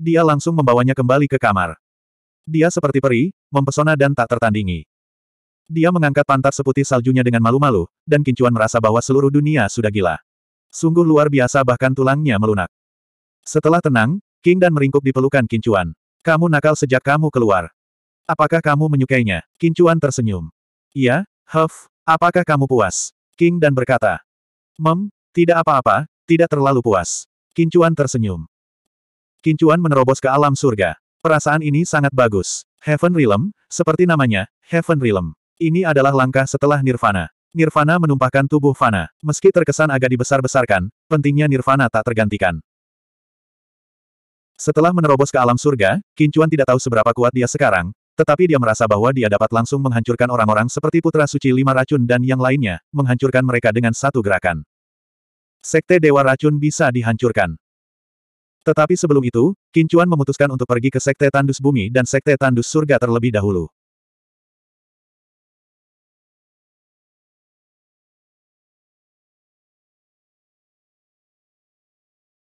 Dia langsung membawanya kembali ke kamar. Dia seperti peri, mempesona dan tak tertandingi. Dia mengangkat pantat seputih saljunya dengan malu-malu, dan Kincuan merasa bahwa seluruh dunia sudah gila. Sungguh luar biasa bahkan tulangnya melunak. Setelah tenang, King dan meringkuk di pelukan Kincuan. Kamu nakal sejak kamu keluar. Apakah kamu menyukainya? Kincuan tersenyum. Iya, Huff, apakah kamu puas? King dan berkata. Mem, tidak apa-apa, tidak terlalu puas. Kincuan tersenyum. Kincuan menerobos ke alam surga. Perasaan ini sangat bagus. Heaven Realm, seperti namanya, Heaven Realm. Ini adalah langkah setelah Nirvana. Nirvana menumpahkan tubuh Fana. Meski terkesan agak dibesar-besarkan, pentingnya Nirvana tak tergantikan. Setelah menerobos ke alam surga, Kincuan tidak tahu seberapa kuat dia sekarang, tetapi dia merasa bahwa dia dapat langsung menghancurkan orang-orang seperti Putra Suci Lima Racun dan yang lainnya, menghancurkan mereka dengan satu gerakan. Sekte Dewa Racun bisa dihancurkan. Tetapi sebelum itu, Kincuan memutuskan untuk pergi ke Sekte Tandus Bumi dan Sekte Tandus Surga terlebih dahulu.